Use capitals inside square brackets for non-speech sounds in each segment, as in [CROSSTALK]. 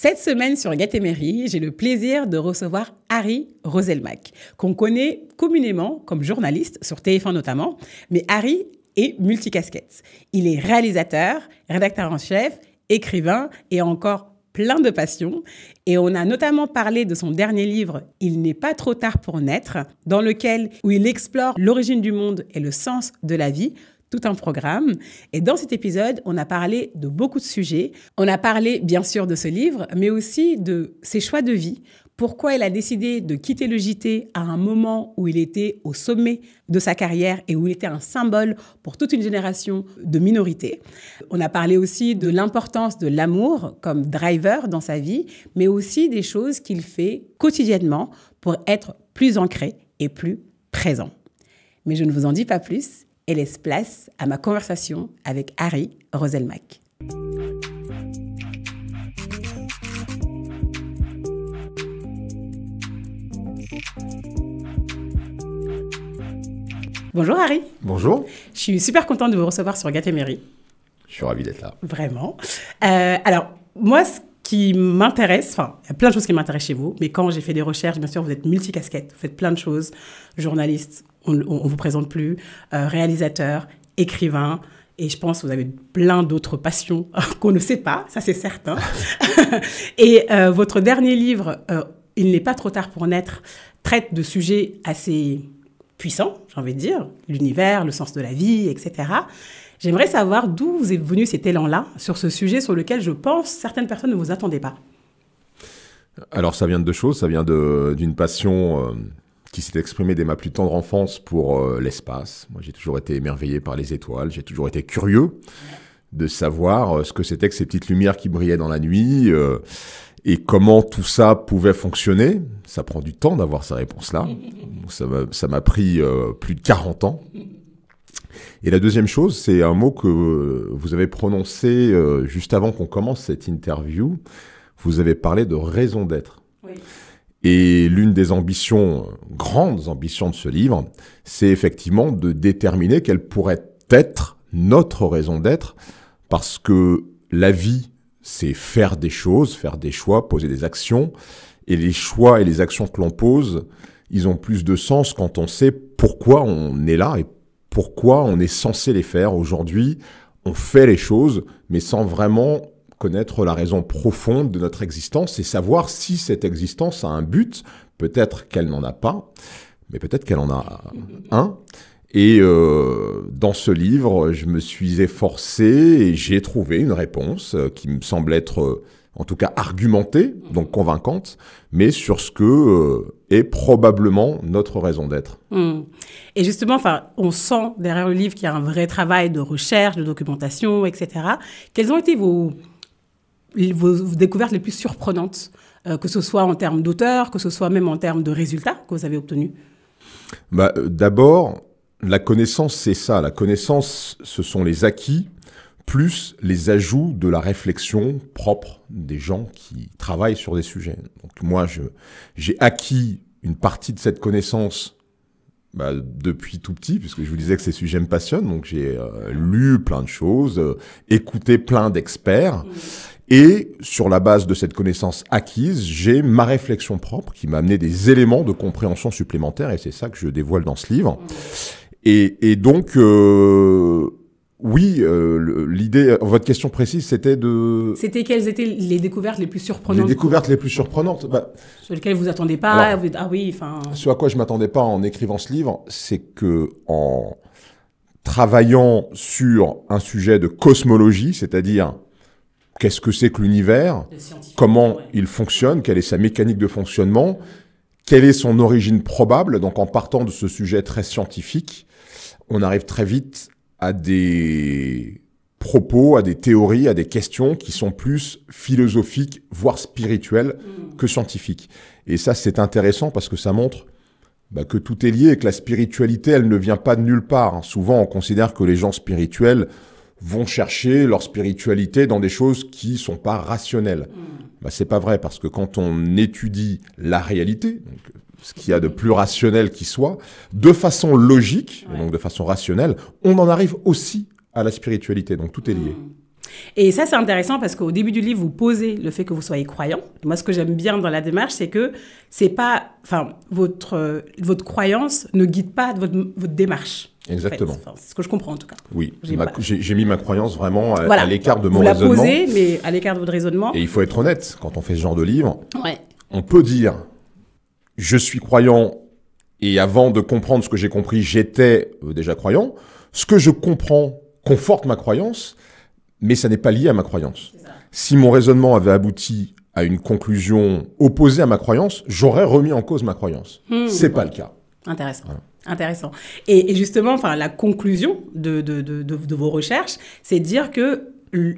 Cette semaine sur Get j'ai le plaisir de recevoir Harry Roselmack, qu'on connaît communément comme journaliste, sur TF1 notamment, mais Harry est multicasquette. Il est réalisateur, rédacteur en chef, écrivain et encore plein de passion, Et on a notamment parlé de son dernier livre, Il n'est pas trop tard pour naître, dans lequel où il explore l'origine du monde et le sens de la vie tout un programme. Et dans cet épisode, on a parlé de beaucoup de sujets. On a parlé bien sûr de ce livre, mais aussi de ses choix de vie, pourquoi elle a décidé de quitter le JT à un moment où il était au sommet de sa carrière et où il était un symbole pour toute une génération de minorités. On a parlé aussi de l'importance de l'amour comme driver dans sa vie, mais aussi des choses qu'il fait quotidiennement pour être plus ancré et plus présent. Mais je ne vous en dis pas plus et laisse place à ma conversation avec Harry Roselmack. Bonjour Harry. Bonjour. Je suis super contente de vous recevoir sur Mairie. Je suis ravie d'être là. Vraiment. Euh, alors, moi, ce qui m'intéresse, enfin, il y a plein de choses qui m'intéressent chez vous, mais quand j'ai fait des recherches, bien sûr, vous êtes multicasquettes vous faites plein de choses, journalistes on ne vous présente plus, euh, réalisateur, écrivain. Et je pense que vous avez plein d'autres passions [LAUGHS] qu'on ne sait pas, ça c'est certain. [LAUGHS] et euh, votre dernier livre, euh, Il n'est pas trop tard pour naître, traite de sujets assez puissants, j'ai envie de dire, l'univers, le sens de la vie, etc. J'aimerais savoir d'où vous êtes venu cet élan-là sur ce sujet sur lequel je pense certaines personnes ne vous attendaient pas. Alors ça vient de deux choses, ça vient d'une passion qui s'est exprimé dès ma plus tendre enfance pour euh, l'espace. Moi, j'ai toujours été émerveillé par les étoiles, j'ai toujours été curieux de savoir euh, ce que c'était que ces petites lumières qui brillaient dans la nuit euh, et comment tout ça pouvait fonctionner. Ça prend du temps d'avoir ces réponses-là. Ça m'a pris plus de 40 ans. Et la deuxième chose, c'est un mot que vous avez prononcé juste avant qu'on commence cette interview. Vous avez parlé de raison d'être. Oui. Et l'une des ambitions, grandes ambitions de ce livre, c'est effectivement de déterminer quelle pourrait être notre raison d'être, parce que la vie, c'est faire des choses, faire des choix, poser des actions, et les choix et les actions que l'on pose, ils ont plus de sens quand on sait pourquoi on est là et pourquoi on est censé les faire. Aujourd'hui, on fait les choses, mais sans vraiment connaître la raison profonde de notre existence et savoir si cette existence a un but. Peut-être qu'elle n'en a pas, mais peut-être qu'elle en a un. Et euh, dans ce livre, je me suis efforcé et j'ai trouvé une réponse euh, qui me semble être euh, en tout cas argumentée, donc convaincante, mais sur ce que est probablement notre raison d'être. Hmm. Et justement, enfin, on sent derrière le livre qu'il y a un vrai travail de recherche, de documentation, etc. Quels ont été vos vos, découvertes les plus surprenantes, euh, que ce soit en termes d'auteur, que ce soit même en termes de résultats que vous avez obtenus bah, euh, D'abord, la connaissance, c'est ça. La connaissance, ce sont les acquis plus les ajouts de la réflexion propre des gens qui travaillent sur des sujets. Donc moi, j'ai acquis une partie de cette connaissance bah, depuis tout petit, puisque je vous disais que ces sujets me passionnent, donc j'ai euh, lu plein de choses, écouté plein d'experts, mmh. Et sur la base de cette connaissance acquise, j'ai ma réflexion propre qui m'a amené des éléments de compréhension supplémentaires, et c'est ça que je dévoile dans ce livre. Mmh. Et, et donc, euh, oui, euh, l'idée, euh, votre question précise, c'était de. C'était quelles étaient les découvertes les plus surprenantes Les découvertes les plus surprenantes. Bah, sur lesquelles vous attendez pas. ah oui, enfin. Ce à quoi je m'attendais pas en écrivant ce livre, c'est que en travaillant sur un sujet de cosmologie, c'est-à-dire qu'est-ce que c'est que l'univers, comment il fonctionne, quelle est sa mécanique de fonctionnement, quelle est son origine probable. Donc en partant de ce sujet très scientifique, on arrive très vite à des propos, à des théories, à des questions qui sont plus philosophiques, voire spirituelles mm. que scientifiques. Et ça, c'est intéressant parce que ça montre bah, que tout est lié et que la spiritualité, elle ne vient pas de nulle part. Hein. Souvent, on considère que les gens spirituels vont chercher leur spiritualité dans des choses qui sont pas rationnelles. Ce mm. Bah, c'est pas vrai parce que quand on étudie la réalité, ce qu'il y a de plus rationnel qui soit, de façon logique, donc de façon rationnelle, on en arrive aussi à la spiritualité. Donc tout est lié. Mm. Et ça, c'est intéressant parce qu'au début du livre, vous posez le fait que vous soyez croyant. Moi, ce que j'aime bien dans la démarche, c'est que c'est pas, enfin, votre, euh, votre croyance ne guide pas votre, votre démarche. Exactement. c'est ce que je comprends en tout cas. Oui, j'ai mis ma croyance vraiment à, l'écart de mon Vous la Posez, mais à l'écart de votre raisonnement. Et il faut être honnête, quand on fait ce genre de livre, ouais. on peut dire je suis croyant et avant de comprendre ce que j'ai compris, j'étais euh, déjà croyant. Ce que je comprends conforte ma croyance, mais ça n'est pas lié à ma croyance. Si mon raisonnement avait abouti à une conclusion opposée à ma croyance, j'aurais remis en cause ma croyance. Hmm. C'est pas le cas. Intéressant. Intéressant. Et, justement, enfin, la conclusion de, de, de, vos recherches, c'est de dire qu'il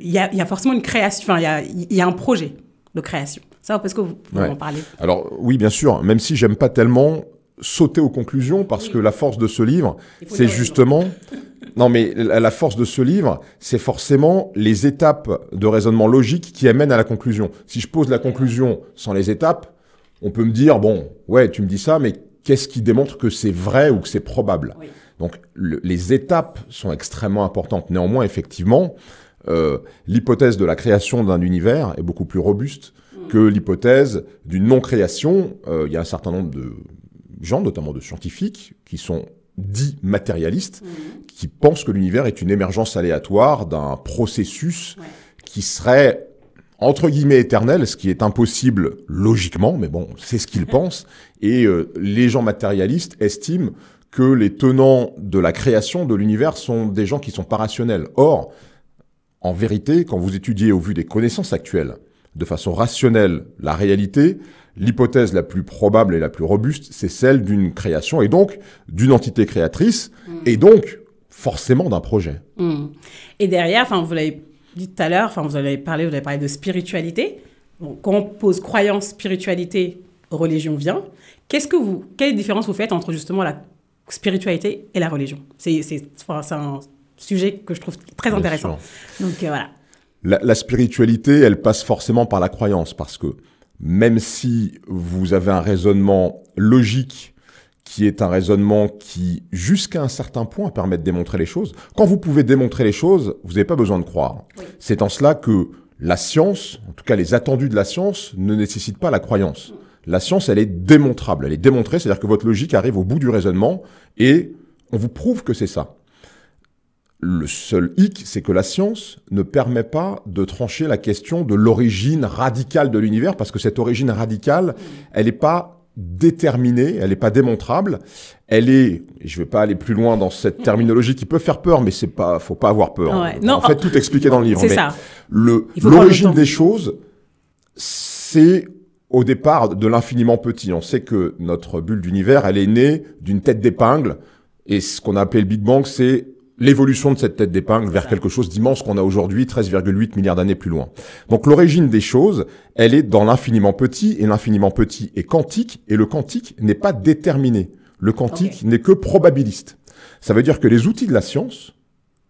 y a, y a forcément une création, il y a, y a un projet de création. Ça, parce que vous pouvez en parler. Alors oui, bien sûr, même si j'aime pas tellement sauter aux conclusions, parce que la force de ce livre, c'est justement... [LAUGHS] non, mais la force de ce livre, c'est forcément les étapes de raisonnement logique qui amènent à la conclusion. Si je pose la conclusion sans les étapes, on peut me dire, bon, ouais, tu me dis ça, mais qu'est-ce qui démontre que c'est vrai ou que c'est probable Donc les étapes sont extrêmement importantes. Néanmoins, effectivement, euh, l'hypothèse de la création d'un univers est beaucoup plus robuste mm. que l'hypothèse d'une non-création. Euh, il y a un certain nombre de gens, notamment de scientifiques, qui sont dits matérialistes, mm. qui pensent que l'univers est une émergence aléatoire d'un processus qui serait entre guillemets éternel, ce qui est impossible logiquement, mais bon, c'est ce qu'ils [LAUGHS] pensent, et euh, les gens matérialistes estiment que les tenants de la création de l'univers sont des gens qui sont pas rationnels. Or, en vérité, quand vous étudiez au vu des connaissances actuelles, de façon rationnelle la réalité, l'hypothèse la plus probable et la plus robuste, c'est celle d'une création et donc d'une entité créatrice, mm. et donc forcément d'un projet. Mm. Et derrière, enfin, vous l'avez dit tout à l'heure, enfin, vous avez parlé, vous avez parlé de spiritualité. quand on pose croyance, spiritualité, religion vient, qu'est-ce que vous, quelle différence vous faites entre justement la spiritualité et la religion C'est un sujet que je trouve très intéressant. Donc euh, voilà. La, la, spiritualité, elle passe forcément par la croyance parce que même si vous avez un raisonnement logique qui est un raisonnement qui, jusqu'à un certain point, permet de démontrer les choses. Quand vous pouvez démontrer les choses, vous n'avez pas besoin de croire. C'est en cela que la science, en tout cas les attendus de la science, ne nécessitent pas la croyance. La science, elle est démontrable, elle est démontrée, c'est-à-dire que votre logique arrive au bout du raisonnement et on vous prouve que c'est ça. Le seul hic, c'est que la science ne permet pas de trancher la question de l'origine radicale de l'univers, parce que cette origine radicale, elle n'est pas déterminée, elle n'est pas démontrable. Elle est, je ne vais pas aller plus loin dans cette terminologie qui peut faire peur, mais c'est pas, faut pas avoir peur. Non, en fait, oh, tout expliqué dans le livre. C'est ça. Le, l'origine des choses, c'est au départ de l'infiniment petit. On sait que notre bulle d'univers, elle est née d'une tête d'épingle. Et ce qu'on a appelé le Big Bang, c'est l'évolution de cette tête d'épingle vers quelque chose d'immense qu'on a aujourd'hui 13,8 milliards d'années plus loin. Donc l'origine des choses, elle est dans l'infiniment petit, et l'infiniment petit est quantique, et le quantique n'est pas déterminé. Le quantique n'est que probabiliste. Ça veut dire que les outils de la science,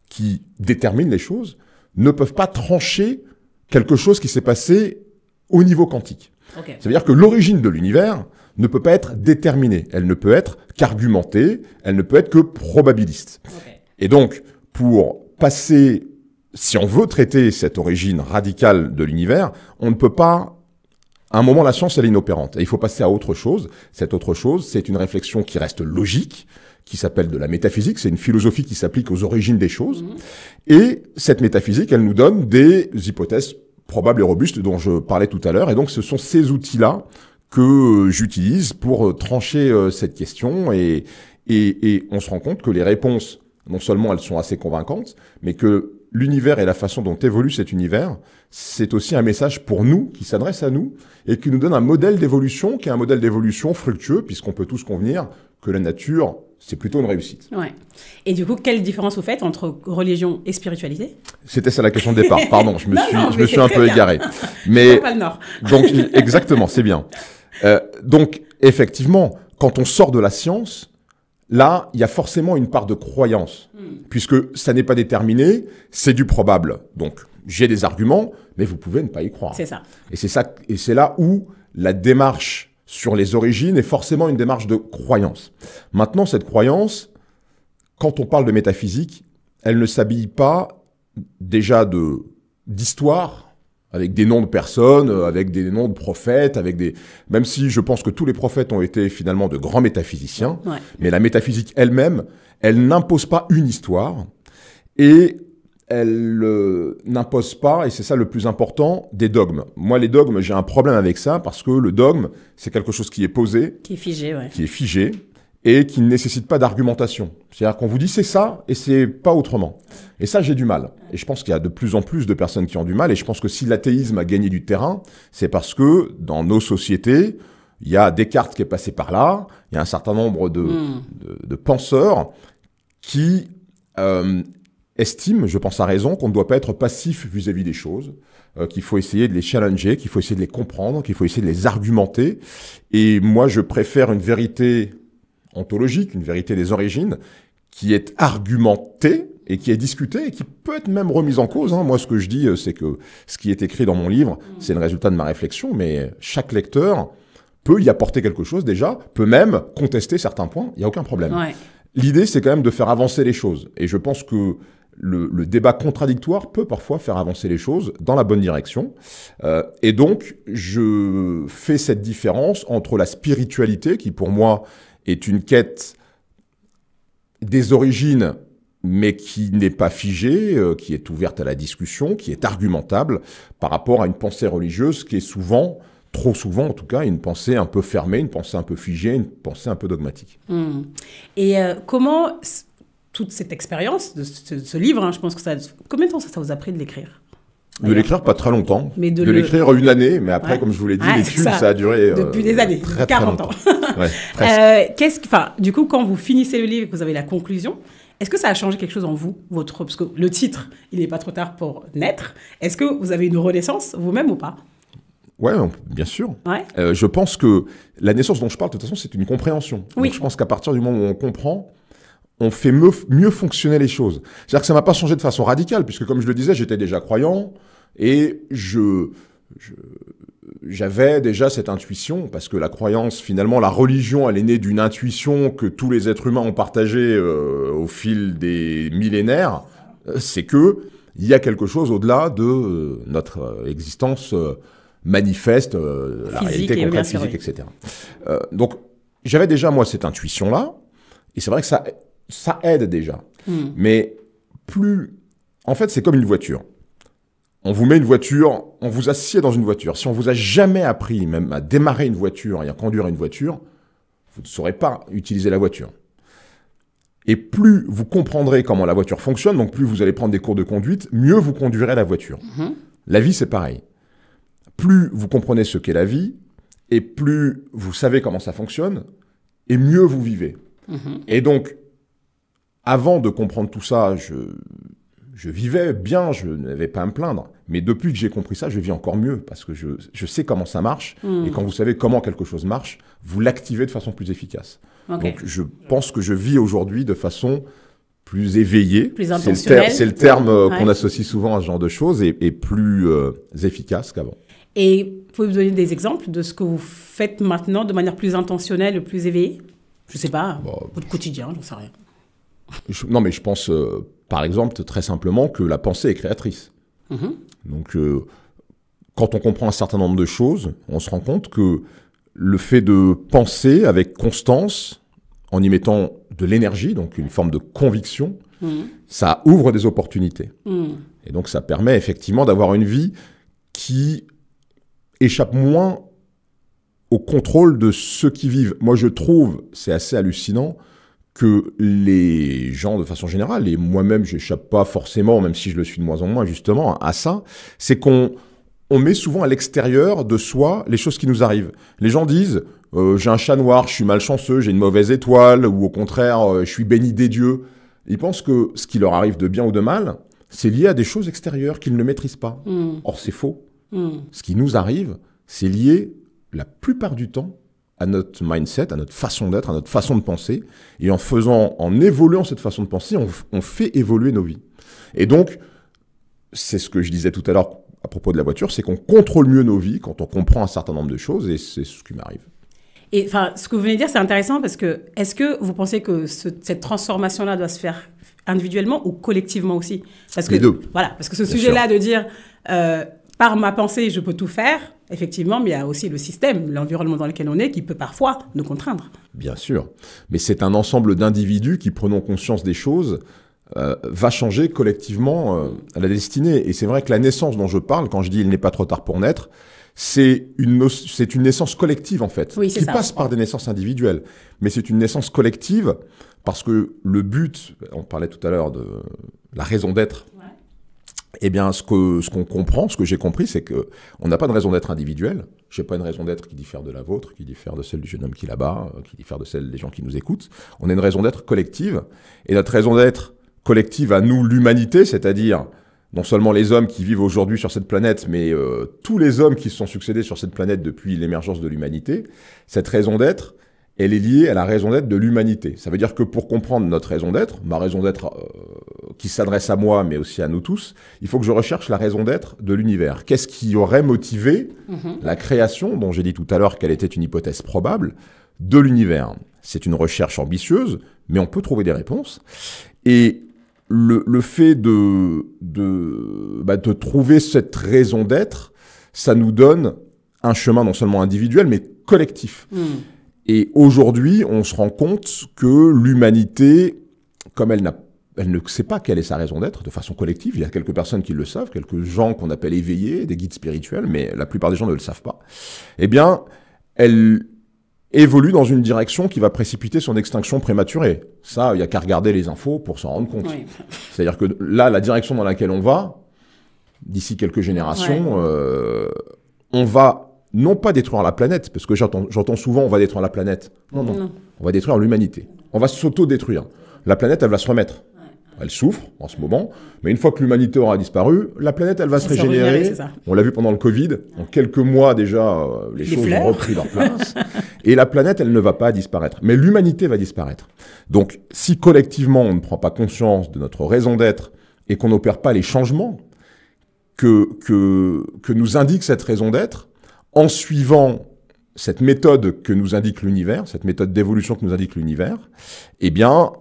qui déterminent les choses, ne peuvent pas trancher quelque chose qui s'est passé au niveau quantique. Ça veut dire que l'origine de l'univers ne peut pas être déterminée, elle ne peut être qu'argumentée, elle ne peut être que probabiliste. Et donc, pour passer, si on veut traiter cette origine radicale de l'univers, on ne peut pas à un moment, la science, elle est inopérante. il faut passer à autre chose. Cette autre chose, c'est une réflexion qui reste logique, qui s'appelle de la métaphysique. C'est une philosophie qui s'applique aux origines des choses. Mmh. Et cette métaphysique, elle nous donne des hypothèses probables et robustes dont je parlais tout à l'heure. Et donc, ce sont ces outils-là que j'utilise pour trancher euh, cette question. Et, et, et on se rend compte que les réponses non seulement elles sont assez convaincantes, mais que l'univers et la façon dont évolue cet univers, c'est aussi un message pour nous, qui s'adresse à nous, et qui nous donne un modèle d'évolution, qui est un modèle d'évolution fructueux, puisqu'on peut tous convenir que la nature, c'est plutôt une réussite. Ouais. Et du coup, quelle différence vous faites entre religion et spiritualité C'était ça la question de départ, [LAUGHS] pardon, je me suis, je me suis un peu égaré. [LAUGHS] Mais, pas le nord. [LAUGHS] donc, exactement, c'est bien. Euh, donc, effectivement, quand on sort de la science, Là, il y a forcément une part de croyance, hmm. puisque ça n'est pas déterminé, c'est du probable. Donc, j'ai des arguments, mais vous pouvez ne pas y croire. C'est ça. Et c'est ça, et c'est là où la démarche sur les origines est forcément une démarche de croyance. Maintenant, cette croyance, quand on parle de métaphysique, elle ne s'habille pas déjà de d'histoire avec des noms de personnes, euh, avec des noms de prophètes, avec des. Même si je pense que tous les prophètes ont été finalement de grands métaphysiciens, mais la métaphysique elle-même, elle, n'impose pas une histoire et elle euh, n'impose pas, et c'est ça le plus important, des dogmes. Moi, les dogmes, j'ai un problème avec ça parce que le dogme, c'est quelque chose qui est posé, qui est figé, ouais. qui est figé, et qui ne nécessite pas d'argumentation. C'est-à-dire qu'on vous dit c'est ça et c'est pas autrement. Et ça, j'ai du mal. Et je pense qu'il y a de plus en plus de personnes qui ont du mal. Et je pense que si l'athéisme a gagné du terrain, c'est parce que dans nos sociétés, il y a Descartes qui est passé par là, il y a un certain nombre hmm. de, de, penseurs qui euh, estiment, je pense à raison, qu'on ne doit pas être passif vis-à-vis des choses, euh, qu'il faut essayer de les challenger, qu'il faut essayer de les comprendre, qu'il faut essayer de les argumenter. Et moi, je préfère une vérité ontologique, une vérité des origines, qui est argumentée et qui est discutée et qui peut être même remise en cause. Hein. Moi, ce que je dis, euh, c'est que ce qui est écrit dans mon livre, mm. c'est le résultat de ma réflexion, mais chaque lecteur peut y apporter quelque chose déjà, peut même contester certains points, il n'y a aucun problème. L'idée, c'est quand même de faire avancer les choses. Et je pense que le, débat contradictoire peut parfois faire avancer les choses dans la bonne direction. Euh, et donc, je fais cette différence entre la spiritualité, qui pour moi est une quête des origines, mais qui n'est pas figée, euh, qui est ouverte à la discussion, qui est argumentable par rapport à une pensée religieuse qui est souvent trop souvent en tout cas, une pensée un peu fermée, une pensée un peu figée, une pensée un peu dogmatique. Hmm. Et euh, comment toute cette expérience de ce, livre, hein, je pense que ça... Combien de temps ça vous a pris de l'écrire de l'écrire pas très longtemps. Mais de, l'écrire une année, mais après, comme je vous l'ai dit, les ça. a duré. Euh, Depuis des années, 40 ans. [LAUGHS] Euh, qu'est-ce enfin, du coup, quand vous finissez le livre et que vous avez la conclusion, est-ce que ça a changé quelque chose en vous, votre, parce que le titre, il n'est pas trop tard pour naître. Est-ce que vous avez une renaissance vous-même ou pas Ouais, bien sûr. Euh, je pense que la naissance dont je parle, de toute façon, c'est une compréhension. je pense qu'à partir du moment où on comprend, on fait mieux, fonctionner les choses. C'est-à-dire que ça m'a pas changé de façon radicale, puisque comme je le disais, j'étais déjà croyant, et je, j'avais déjà cette intuition, parce que la croyance, finalement, la religion, elle est née d'une intuition que tous les êtres humains ont partagée euh, au fil des millénaires, euh, c'est que il y a quelque chose au-delà de euh, notre existence manifeste, la réalité concrète, physique, etc. donc, j'avais déjà, moi, cette intuition-là, et c'est vrai que ça, ça aide déjà. Hmm. Mais plus... En fait, c'est comme une voiture on vous met une voiture, on vous assied dans une voiture. Si on vous a jamais appris même à démarrer une voiture et à conduire une voiture, vous ne saurez pas utiliser la voiture. Et plus vous comprendrez comment la voiture fonctionne, donc plus vous allez prendre des cours de conduite, mieux vous conduirez la voiture. Mhm. La vie, c'est pareil. Plus vous comprenez ce qu'est la vie, et plus vous savez comment ça fonctionne, et mieux vous vivez. Mhm. Et donc, avant de comprendre tout ça, je, je vivais bien, je n'avais pas à me plaindre. Mais depuis que j'ai compris ça, je vis encore mieux parce que je, je sais comment ça marche. Hmm. Et quand vous savez comment quelque chose marche, vous l'activez de façon plus efficace. Donc je pense que je vis aujourd'hui de façon plus éveillée. Plus C'est le, terme euh, qu'on associe souvent à ce genre de choses et, plus euh, efficace qu'avant. Et pouvez-vous donner des exemples de ce que vous faites maintenant de manière plus intentionnelle, plus éveillée Je sais pas, bah, votre quotidien, j'en sais rien. non, mais je pense euh, par exemple, très simplement, que la pensée est créatrice. Mm-hmm. Donc, euh, quand on comprend un certain nombre de choses, on se rend compte que le fait de penser avec constance, en y mettant de l'énergie, donc une forme de conviction, mm-hmm. ça ouvre des opportunités. Mm-hmm. Et donc, ça permet effectivement d'avoir une vie qui échappe moins au contrôle de ceux qui vivent. Moi, je trouve, c'est assez hallucinant, que les gens de façon générale, et moi-même j'échappe pas forcément, même si je le suis de moins en moins justement, à ça, c'est qu'on met souvent à l'extérieur de soi les choses qui nous arrivent. Les gens disent euh, j'ai un chat noir, je suis malchanceux, j'ai une mauvaise étoile, ou au contraire euh, je suis béni des dieux. Ils pensent que ce qui leur arrive de bien ou de mal, c'est lié à des choses extérieures qu'ils ne maîtrisent pas. Hmm. Or c'est faux. Hmm. Ce qui nous arrive, c'est lié la plupart du temps à notre mindset, à notre façon d'être, à notre façon de penser. Et en faisant, en évoluant cette façon de penser, on, fait évoluer nos vies. Et donc, c'est ce que je disais tout à l'heure à propos de la voiture, c'est qu'on contrôle mieux nos vies quand on comprend un certain nombre de choses, et c'est ce qui m'arrive. Et enfin, ce que vous venez de dire, c'est intéressant parce que est-ce que vous pensez que cette transformation-là doit se faire individuellement ou collectivement aussi parce Les que, deux. Voilà, parce que ce sujet-là de dire euh, par ma pensée, je peux tout faire, effectivement, mais il y a aussi le système, l'environnement dans lequel on est, qui peut parfois nous contraindre. Bien sûr. Mais c'est un ensemble d'individus qui, prenant conscience des choses, euh, va changer collectivement euh, la destinée. Et c'est vrai que la naissance dont je parle, quand je dis il n'est pas trop tard pour naître, c'est une, naissance collective en fait, qui passe par des naissances individuelles. Mais c'est une naissance collective parce que le but, on parlait tout à l'heure de la raison d'être eh bien, ce qu'on comprend, ce que j'ai compris, c'est qu'on n'a pas de raison d'être individuel. Je n'ai pas une raison d'être qui diffère de la vôtre, qui diffère de celle du jeune homme qui est là-bas, euh, qui diffère de celle des gens qui nous écoutent. On a une raison d'être collective. Et notre raison d'être collective à nous, l'humanité, c'est-à-dire non seulement les hommes qui vivent aujourd'hui sur cette planète, mais euh, tous les hommes qui se sont succédés sur cette planète depuis l'émergence de l'humanité, cette raison d'être, elle est liée à la raison d'être de l'humanité. Ça veut dire que pour comprendre notre raison d'être, ma raison d'être euh, qui s'adresse à moi, mais aussi à nous tous, il faut que je recherche la raison d'être de l'univers. Qu'est-ce qui aurait motivé mhm. la création, dont j'ai dit tout à l'heure qu'elle était une hypothèse probable, de l'univers C'est une recherche ambitieuse, mais on peut trouver des réponses. Et le, fait de, bah, de, trouver cette raison d'être, ça nous donne un chemin non seulement individuel, mais collectif. Hmm. Et aujourd'hui, on se rend compte que l'humanité, comme elle n'a elle ne sait pas quelle est sa raison d'être de façon collective. Il y a quelques personnes qui le savent, quelques gens qu'on appelle éveillés, des guides spirituels, mais la plupart des gens ne le savent pas. Eh bien, elle évolue dans une direction qui va précipiter son extinction prématurée. Ça, il n'y a qu'à regarder les infos pour s'en rendre compte. C'est-à-dire que là, la direction dans laquelle on va, d'ici quelques générations, euh, on va non pas détruire la planète, parce que j'entends souvent on va détruire la planète. Non, non. On va détruire l'humanité. On va s'auto-détruire. La planète, elle va se remettre. Elle souffre en ce moment, mais une fois que l'humanité aura disparu, la planète, elle va se régénérer. On l'a vu pendant le Covid. En quelques mois déjà, euh, les, choses ont repris leur place. et la planète, elle ne va pas disparaître. Mais l'humanité va disparaître. Donc, si collectivement, on ne prend pas conscience de notre raison d'être et qu'on n'opère pas les changements que, que, que nous indique cette raison d'être, en suivant cette méthode que nous indique l'univers, cette méthode d'évolution que nous indique l'univers, eh bien,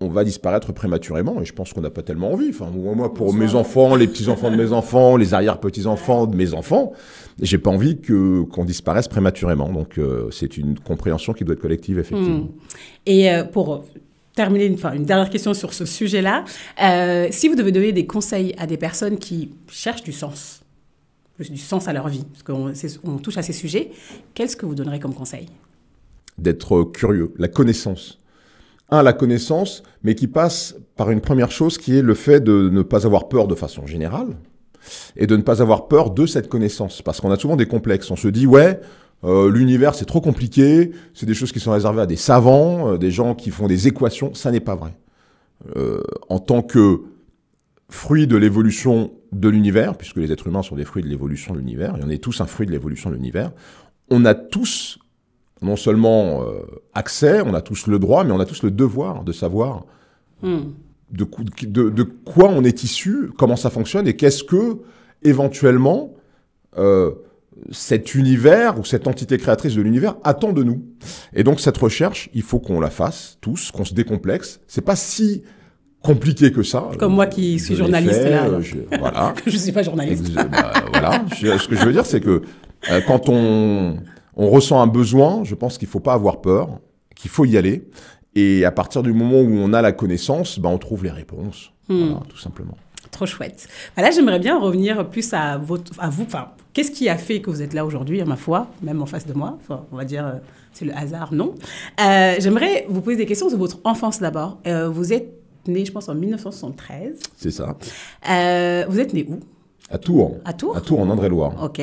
on va disparaître prématurément. Et je pense qu'on n'a pas tellement envie. Enfin, moi, pour mes enfants, les petits-enfants de mes enfants, les arrière-petits-enfants de mes enfants, j'ai pas envie que qu'on disparaisse prématurément. Donc, euh, c'est une compréhension qui doit être collective, effectivement. Hmm. Et euh, pour terminer une, une, dernière question sur ce sujet-là, euh, si vous devez donner des conseils à des personnes qui cherchent du sens, du sens à leur vie, parce qu'on touche à ces sujets, qu'est-ce que vous donnerez comme conseil D'être euh, curieux, la connaissance. Un, la connaissance, mais qui passe par une première chose qui est le fait de ne pas avoir peur de façon générale, et de ne pas avoir peur de cette connaissance, parce qu'on a souvent des complexes. On se dit, ouais, euh, l'univers c'est trop compliqué, c'est des choses qui sont réservées à des savants, euh, des gens qui font des équations, ça n'est pas vrai. en tant que fruit de l'évolution de l'univers, puisque les êtres humains sont des fruits de l'évolution de l'univers, et on est tous un fruit de l'évolution de l'univers, on a tous non seulement euh, accès, on a tous le droit, mais on a tous le devoir de savoir hmm. de, quoi on est issu, comment ça fonctionne, et qu'est-ce que, éventuellement, euh, cet univers ou cette entité créatrice de l'univers attend de nous. Et donc cette recherche, il faut qu'on la fasse tous, qu'on se décomplexe. C'est pas si compliqué que ça. Comme moi qui suis journaliste là. Euh, je, ne [LAUGHS] suis pas journaliste. Euh, bah, voilà. ce que je veux dire, c'est que euh, quand on, on ressent un besoin, je pense qu'il faut pas avoir peur, qu'il faut y aller. Et à partir du moment où on a la connaissance, bah, on trouve les réponses. Hmm. tout simplement. Trop chouette. Bah, là, j'aimerais bien revenir plus à, à vous. Enfin, qu'est-ce qui a fait que vous êtes là aujourd'hui, à ma foi, même en face de moi enfin, On va dire, c'est le hasard, non J'aimerais vous poser des questions sur votre enfance d'abord. vous êtes né, je pense, en 1973. C'est ça. Euh, vous êtes né où à Tours. À Tours. À Tours, en Indre-et-Loire. Ok.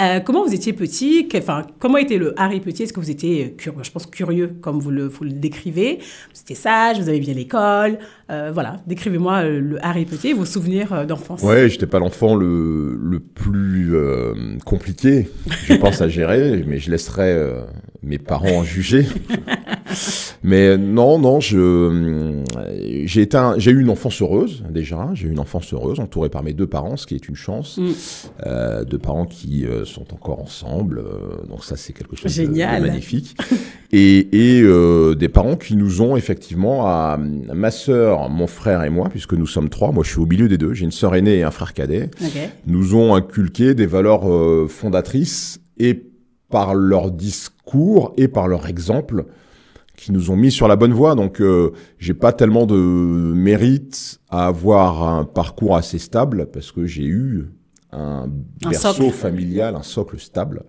Euh, comment vous étiez petit Enfin, comment était le Harry petit Est-ce que vous étiez, euh, curieux, je pense, curieux, comme vous le, vous le décrivez Vous étiez sage, vous avez bien l'école. Euh, voilà, décrivez-moi le Harry petit, vos souvenirs d'enfance. je j'étais pas l'enfant le, le, plus compliqué, je [LAUGHS] pense, à gérer, mais je laisserai mes parents en juger. [LAUGHS] mais non, non, je j'ai j'ai eu une enfance heureuse déjà. J'ai eu une enfance heureuse, entourée par mes deux parents, ce qui est une chance. Mm. Euh, de parents qui euh, sont encore ensemble. Euh, donc ça, c'est quelque chose De, magnifique. [LAUGHS] et, et des parents qui nous ont effectivement à, ma sœur, mon frère et moi, puisque nous sommes trois. Moi, je suis au milieu des deux. J'ai une sœur aînée et un frère cadet. Nous ont inculqué des valeurs fondatrices et par leur discours et par leur exemple qui nous ont mis sur la bonne voie. Donc, euh, j'ai pas tellement de mérite à avoir un parcours assez stable parce que j'ai eu un, berceau familial, un socle stable.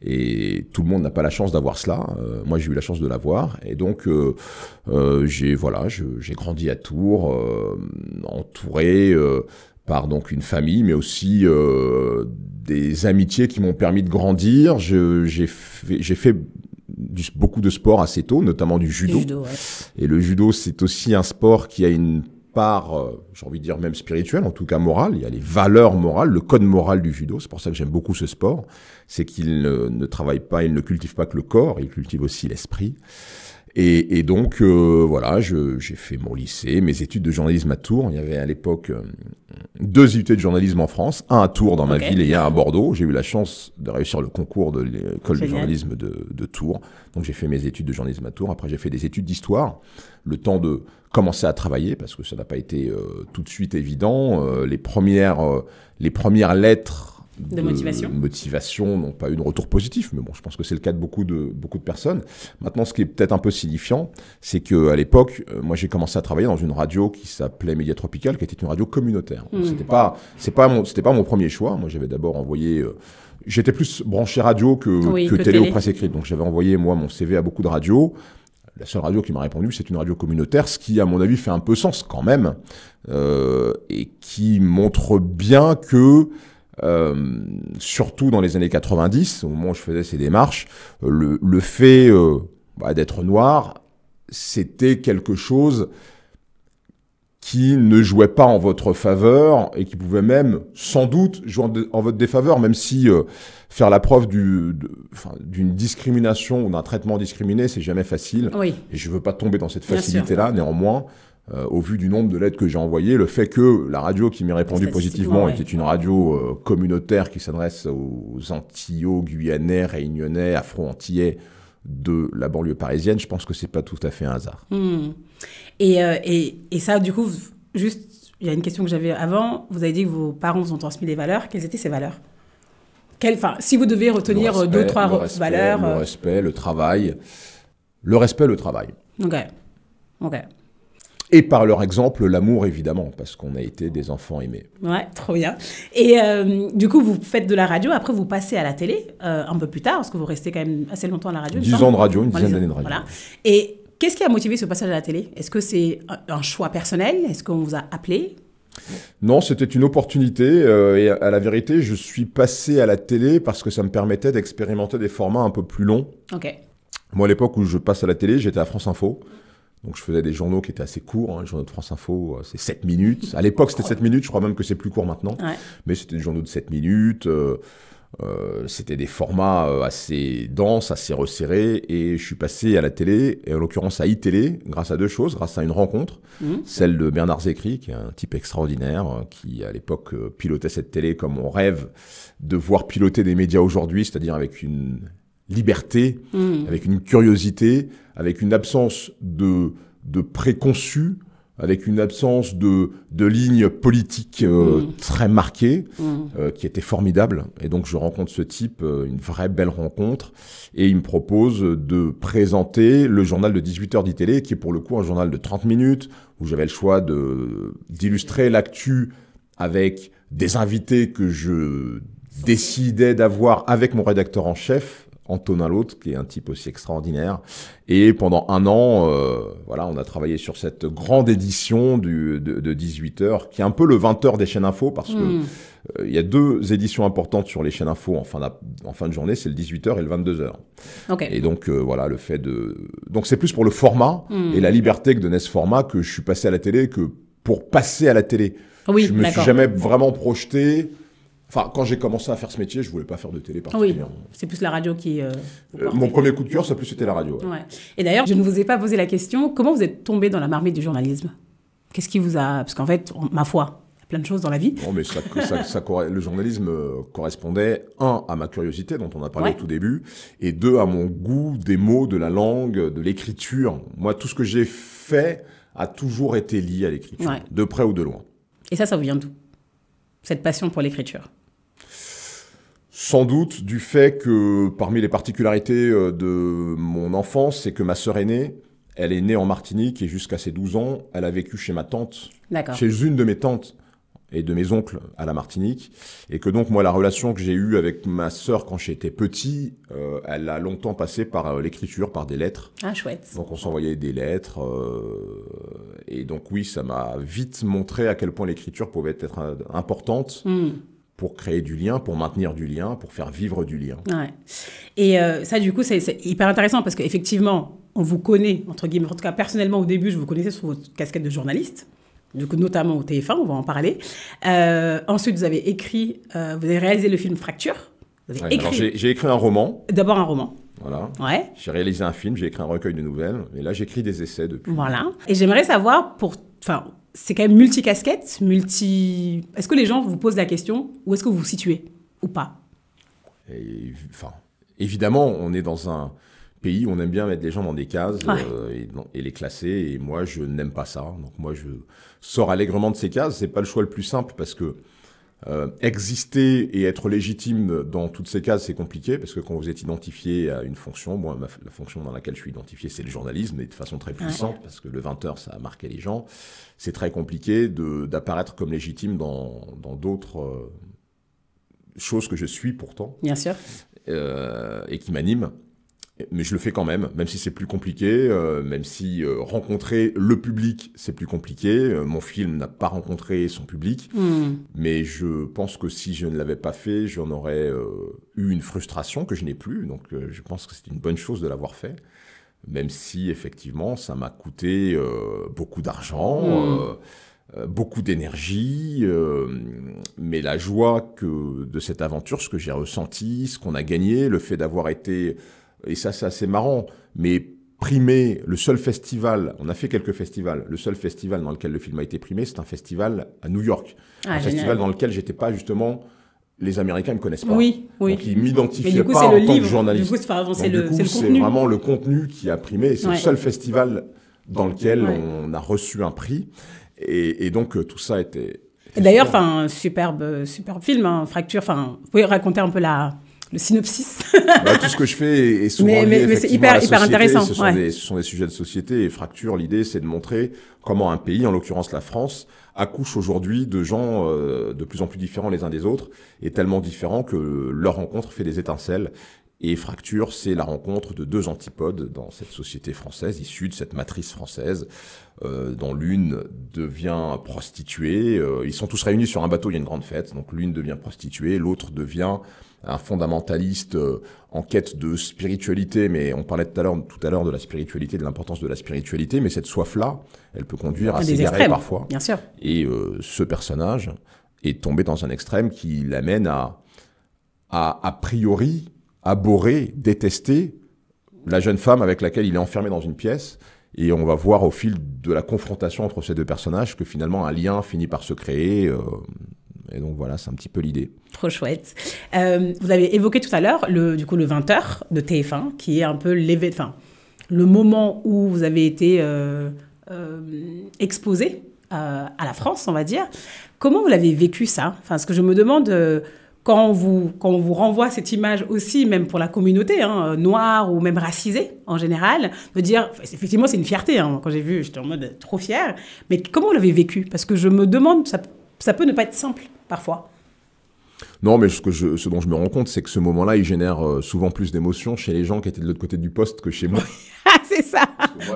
Et tout le monde n'a pas la chance d'avoir cela. Euh, moi, j'ai eu la chance de l'avoir. Et donc, euh, j'ai voilà, j'ai grandi à Tours, entouré par donc une famille, mais aussi des amitiés qui m'ont permis de grandir. J'ai fait, fait beaucoup de sports assez tôt, notamment du judo. Et le judo, c'est aussi un sport qui a une part, euh, j'ai envie de dire même spirituelle, en tout cas morale. Il y a les valeurs morales, le code moral du judo. C'est pour ça que j'aime beaucoup ce sport. C'est qu'il ne, ne, travaille pas, il ne cultive pas que le corps, il cultive aussi l'esprit. Et, et donc, euh, voilà, j'ai fait mon lycée, mes études de journalisme à Tours. Il y avait à l'époque euh, deux études de journalisme en France, un à Tours dans ma ville et un à Bordeaux. J'ai eu la chance de réussir le concours de l'école de journalisme de, de Tours. Donc j'ai fait mes études de journalisme à Tours. Après, j'ai fait des études d'histoire, le temps de commencer à travailler parce que ça n'a pas été euh, tout de suite évident. les premières, les premières lettres de, motivation. motivation n'ont pas eu de retour positif, mais bon, je pense que c'est le cas de beaucoup de, beaucoup de personnes. Maintenant, ce qui est peut-être un peu signifiant, c'est qu'à l'époque, euh, moi j'ai commencé à travailler dans une radio qui s'appelait Média Tropical, qui était une radio communautaire. Mm. C'était pas, c'est pas mon, c'était pas mon premier choix. Moi, j'avais d'abord envoyé euh, j'étais plus branché radio que, télé, ou presse écrite. Donc j'avais envoyé moi mon CV à beaucoup de radios. La seule radio qui m'a répondu, c'est une radio communautaire, ce qui, à mon avis, fait un peu sens quand même, euh, et qui montre bien que euh, surtout dans les années 90, au moment où je faisais ces démarches, euh, le, fait euh, bah, d'être noir, c'était quelque chose qui ne jouait pas en votre faveur et qui pouvait même, sans doute, jouer en, votre défaveur, même si euh, faire la preuve d'une discrimination ou d'un traitement discriminé, c'est jamais facile. Et je ne veux pas tomber dans cette facilité-là, néanmoins. Euh, au vu du nombre de lettres que j'ai envoyées, le fait que la radio qui m'ait répondu positivement était une radio euh, communautaire qui s'adresse aux Antillais, Guyanais, Réunionnais, Afro-Antillais de la banlieue parisienne, je pense que c'est pas tout à fait un hasard. Hmm. Euh, et, ça, du coup, juste, il y a une question que j'avais avant. Vous avez dit que vos parents vous ont transmis des valeurs. Quelles étaient ces valeurs Quelle, Si vous devez retenir deux, trois valeurs. Le respect, le travail. Le respect, le travail. Ok. Ok. Et par leur exemple, l'amour évidemment, parce qu'on a été des enfants aimés. Ouais, trop bien. Et euh, du coup, vous faites de la radio, après vous passez à la télé euh, un peu plus tard, parce que vous restez quand même assez longtemps à la radio. Dix ans de radio, une dizaine d'années de radio. Voilà. Et qu'est-ce qui a motivé ce passage à la télé Est-ce que c'est un choix personnel Est-ce qu'on vous a appelé non, c'était une opportunité euh, et à la vérité, je suis passé à la télé parce que ça me permettait d'expérimenter des formats un peu plus longs. Ok. Moi, à l'époque où je passe à la télé, j'étais à France Info. Donc je faisais des journaux qui étaient assez courts, hein, les journaux de France Info, euh, c'est 7 minutes. À l'époque, c'était 7 minutes, je crois même que c'est plus court maintenant. Mais c'était des journaux de 7 minutes. Euh, euh, c'était des formats euh, assez denses, assez resserrés. Et je suis passé à la télé, et en l'occurrence à i-Télé, grâce à deux choses. Grâce à une rencontre, mmh. celle de Bernard Zécry, qui est un type extraordinaire, qui à l'époque pilotait cette télé comme on rêve de voir piloter des médias aujourd'hui, c'est-à-dire avec une liberté, mmh. avec une curiosité avec une absence de, de préconçu, avec une absence de, de ligne politique euh, mm. très marquée, mm. euh, qui était formidable. Et donc je rencontre ce type, euh, une vraie belle rencontre, et il me propose de présenter le journal de 18h télé qui est pour le coup un journal de 30 minutes, où j'avais le choix d'illustrer l'actu avec des invités que je décidais d'avoir avec mon rédacteur en chef, Antonin L'Autre, qui est un type aussi extraordinaire. Et pendant un an, euh, voilà, on a travaillé sur cette grande édition du, de, de 18 heures, qui est un peu le 20h des chaînes info, parce que hmm. euh, il y a deux éditions importantes sur les chaînes info en fin, en fin de journée, c'est le 18h et le 22h. Et donc, euh, voilà, le fait de... Donc, c'est plus pour le format hmm. et la liberté que donnait ce format que je suis passé à la télé que pour passer à la télé. Oui, je me suis jamais vraiment projeté Enfin, quand j'ai commencé à faire ce métier, je voulais pas faire de télé particulièrement. c'est plus la radio qui. Euh, euh, mon premier coup de cœur, ça plus c'était la radio. Ouais. Et d'ailleurs, je ne vous ai pas posé la question. Comment vous êtes tombé dans la marmite du journalisme Qu'est-ce qui vous a Parce qu'en fait, ma foi, il y a plein de choses dans la vie. Non, mais ça, ça, le journalisme euh, correspondait un à ma curiosité dont on a parlé au tout début, et deux à mon goût des mots, de la langue, de l'écriture. Moi, tout ce que j'ai fait a toujours été lié à l'écriture, de près ou de loin. Et ça, ça vous vient d'où Cette passion pour l'écriture sans doute du fait que parmi les particularités euh, de mon enfance, c'est que ma sœur aînée, elle est née en Martinique et jusqu'à ses 12 ans, elle a vécu chez ma tante, chez une de mes tantes et de mes oncles à la Martinique. Et que donc, moi, la relation que j'ai eue avec ma sœur quand j'étais petit, euh, elle a longtemps passé par euh, l'écriture, par des lettres. Ah, chouette. Donc, on s'envoyait des lettres. et donc, oui, ça m'a vite montré à quel point l'écriture pouvait être importante. Hmm pour créer du lien, pour maintenir du lien, pour faire vivre du lien. Ouais. Et euh, ça, du coup, c'est hyper intéressant parce qu'effectivement, on vous connaît, entre guillemets, en tout cas personnellement au début, je vous connaissais sous votre casquette de journaliste, du notamment au TF1, on va en parler. Euh, ensuite, vous avez écrit, euh, vous avez réalisé le film Fracture. J'ai écrit un roman. D'abord un roman. Voilà. Ouais. J'ai réalisé un film, j'ai écrit un recueil de nouvelles, et là j'écris des essais depuis. Voilà. Et j'aimerais savoir, pour, enfin, c'est quand même multicasquette, multi. Est-ce que les gens vous posent la question où est-ce que vous vous situez ou pas Enfin, évidemment, on est dans un pays où on aime bien mettre les gens dans des cases euh, et, et, les classer. Et moi, je n'aime pas ça. Donc moi, je sors allègrement de ces cases. C'est pas le choix le plus simple parce que euh, exister et être légitime dans toutes ces cases, c'est compliqué, parce que quand vous êtes identifié à une fonction, moi, la fonction dans laquelle je suis identifié, c'est le journalisme, et de façon très puissante, parce que le 20h, ça a marqué les gens. C'est très compliqué d'apparaître comme légitime dans d'autres euh, choses que je suis pourtant. Bien sûr. Euh, et qui m'animent mais je le fais quand même, même si c'est plus compliqué, euh, même si euh, rencontrer le public, c'est plus compliqué. Euh, mon film n'a pas rencontré son public, hmm. mais je pense que si je ne l'avais pas fait, j'en aurais eu une frustration que je n'ai plus. Donc je pense que c'est une bonne chose de l'avoir fait, même si effectivement ça m'a coûté beaucoup d'argent. Hmm. beaucoup d'énergie, mais la joie que de cette aventure, ce que j'ai ressenti, ce qu'on a gagné, le fait d'avoir été et ça, c'est assez marrant, mais primé, le seul festival, on a fait quelques festivals, le seul festival dans lequel le film a été primé, c'est un festival à New York. Ah, un festival dans lequel j'étais pas justement les Américains ne connaissent pas. Oui, oui. Donc ils m'identifiaient pas en tant que journaliste. Du coup, c'est vraiment le contenu qui a primé. C'est le seul festival dans lequel on a reçu un prix. Et, donc euh, tout ça était. D'ailleurs, enfin, superbe, superbe film, hein. fracture. Enfin, vous pouvez raconter un peu la le synopsis. bah, tout ce que je fais est souvent mais, mais, mais c'est hyper, hyper intéressant. Ce sont, des, ce sont, des, sujets de société et fracture. L'idée, c'est de montrer comment un pays, en l'occurrence la France, accouche aujourd'hui de gens euh, de plus en plus différents les uns des autres et tellement différents que leur rencontre fait des étincelles. Et fracture, c'est la rencontre de deux antipodes dans cette société française, issue de cette matrice française, euh, dont l'une devient prostituée. Euh, ils sont tous réunis sur un bateau, il y a une grande fête, donc l'une devient prostituée, l'autre devient un fondamentaliste euh, en quête de spiritualité, mais on parlait tout à l'heure, tout à l'heure de la spiritualité, de l'importance de la spiritualité, mais cette soif-là, elle peut conduire à s'égarer parfois. Bien sûr. Et euh, ce personnage est tombé dans un extrême qui l'amène à, à, a priori, abhorrer, détester la jeune femme avec laquelle il est enfermé dans une pièce. Et on va voir au fil de la confrontation entre ces deux personnages que finalement un lien finit par se créer. Euh, et donc voilà, c'est un petit peu l'idée. Trop chouette. Euh, vous avez évoqué tout à l'heure, le, du coup, le 20h de TF1, qui est un peu Enfin, le moment où vous avez été euh, euh, exposé à la France, on va dire. Comment vous l'avez vécu ça Enfin, ce que je me demande quand on vous, quand vous renvoie cette image aussi, même pour la communauté hein, noire ou même racisée en général, de dire, effectivement, c'est une fierté. Hein. quand j'ai vu, j'étais en mode trop fière. Mais comment vous l'avez vécu Parce que je me demande, ça, ça peut ne pas être simple parfois. Non, mais ce, que je, ce dont je me rends compte, c'est que ce moment-là, il génère euh, souvent plus d'émotions chez les gens qui étaient de l'autre côté du poste que chez moi. [LAUGHS] Ah, c'est ça.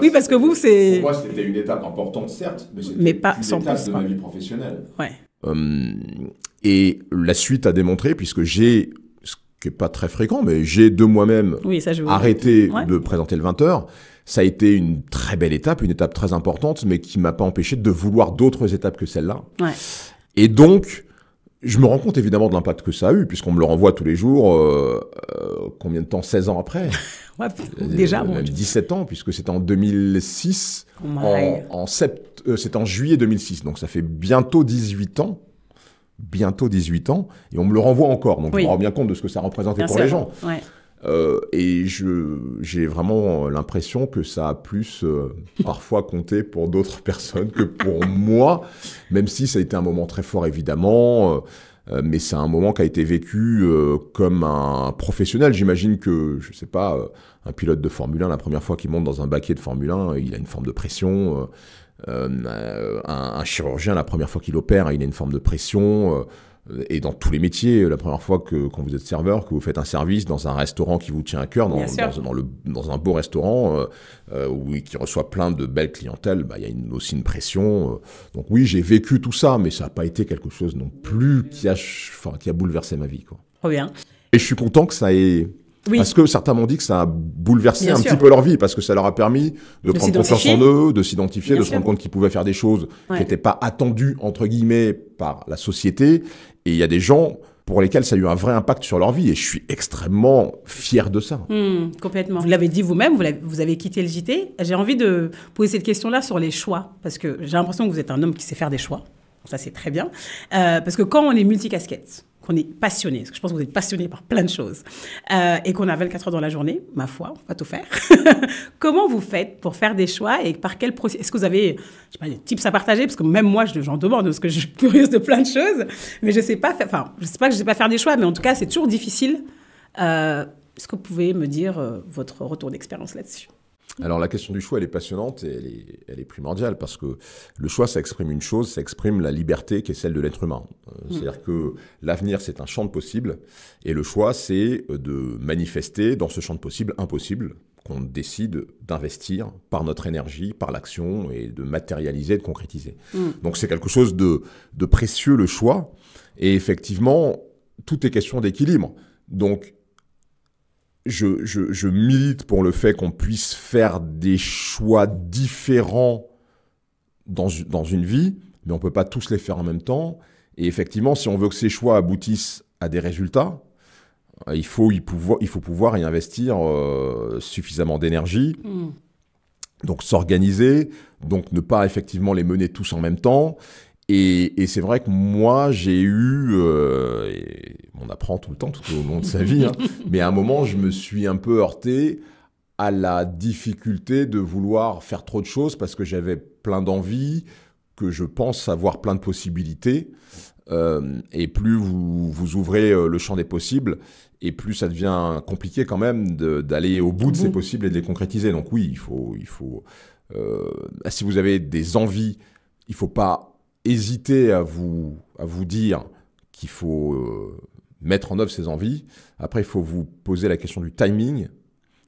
oui, parce que vous, c'est. Pour moi, c'était une étape importante, certes, mais c'était pas une étape de ma vie professionnelle. Ouais. Hum, et la suite a démontré, puisque j'ai, ce qui n'est pas très fréquent, mais j'ai de moi-même arrêté de présenter le 20h. Ça a été une très belle étape, une étape très importante, mais qui m'a pas empêché de vouloir d'autres étapes que celle-là. Ouais. Et donc, je me rends compte évidemment de l'impact que ça a eu, puisqu'on me le renvoie tous les jours, euh, euh combien de temps 16 ans après [LAUGHS] euh, Déjà, 17 ans, puisque c'était en 2006. en, en sept, euh, c'était en juillet 2006, donc ça fait bientôt 18 ans. Bientôt 18 ans, et on me le renvoie encore. Donc on je me rends bien compte de ce que ça représentait pour les gens. Ouais. Euh, et j'ai vraiment l'impression que ça a plus euh, [LAUGHS] parfois compté pour d'autres [LAUGHS] personnes que pour moi, même si ça a été un moment très fort évidemment. Euh, mais c'est un moment qui a été vécu comme un professionnel. J'imagine que, je ne sais pas, un pilote de Formule 1, la première fois qu'il monte dans un baquet de Formule 1, il a une forme de pression. Un, un, chirurgien, la première fois qu'il opère, il a une forme de pression et dans tous les métiers, la première fois que quand vous êtes serveur, que vous faites un service dans un restaurant qui vous tient à cœur, dans, dans, le, dans un beau restaurant euh, euh, où, qui reçoit plein de belles clientèles, bah, il y a une, aussi une pression. Euh. donc oui, j'ai vécu tout ça, mais ça n'a pas été quelque chose non plus qui a, enfin, qui a bouleversé ma vie. Quoi. Trop bien. Et je suis content que ça ait... Parce que certains m'ont dit que ça a bouleversé un petit peu leur vie, parce que ça leur a permis de, prendre confiance en eux, de s'identifier, de se rendre compte qu'ils pouvaient faire des choses qui n'étaient pas attendues, entre guillemets, par la société, et il y a des gens pour lesquels ça a eu un vrai impact sur leur vie. Et je suis extrêmement fier de ça. Hmm, complètement. Vous l'avez dit vous-même, vous, avez quitté le JT. J'ai envie de poser cette question-là sur les choix, parce que j'ai l'impression que vous êtes un homme qui sait faire des choix. Ça, c'est très bien. Euh, parce que quand on est multicasquette, qu'on est passionné, parce que je pense que vous êtes passionné par plein de choses, euh, et qu'on a 24 heures dans la journée, ma foi, on va tout faire. [LAUGHS] Comment vous faites pour faire des choix et par quel processus Est-ce que vous avez des tips à partager Parce que même moi, j'en demande, parce que je suis curieuse de plein de choses, mais je ne sais pas, enfin, je sais pas que je ne sais pas faire des choix, mais en tout cas, c'est toujours difficile. Euh, est-ce que vous pouvez me dire euh, votre retour d'expérience là-dessus alors la question du choix, elle est passionnante et elle est, elle est, primordiale parce que le choix, ça exprime une chose, ça exprime la liberté qui est celle de l'être humain. Euh, hmm. C'est-à-dire que l'avenir, c'est un champ de possible et le choix, c'est de manifester dans ce champ de possibles impossible qu'on décide d'investir par notre énergie, par l'action et de matérialiser, de concrétiser. Hmm. Donc c'est quelque chose de, de précieux le choix et effectivement, tout est question d'équilibre. Donc je, milite pour le fait qu'on puisse faire des choix différents dans, une vie, mais on ne peut pas tous les faire en même temps. Et effectivement, si on veut que ces choix aboutissent à des résultats, euh, il faut, pouvoir, il faut pouvoir y investir euh, suffisamment d'énergie. Mm. Donc s'organiser, donc ne pas effectivement les mener tous en même temps. Et, c'est vrai que moi, j'ai eu, euh, et on apprend tout le temps, tout au long de sa vie, hein, [LAUGHS] mais à un moment, je me suis un peu heurté à la difficulté de vouloir faire trop de choses parce que j'avais plein d'envies, que je pense avoir plein de possibilités. Euh, et plus vous, vous ouvrez euh, le champ des possibles, et plus ça devient compliqué quand même d'aller au bout de ces mmh. possibles et de les concrétiser. Donc oui, il faut, il faut, euh, bah, si vous avez des envies, il faut pas hésiter à vous, à vous dire qu'il faut euh, mettre en œuvre ses envies. Après, il faut vous poser la question du timing.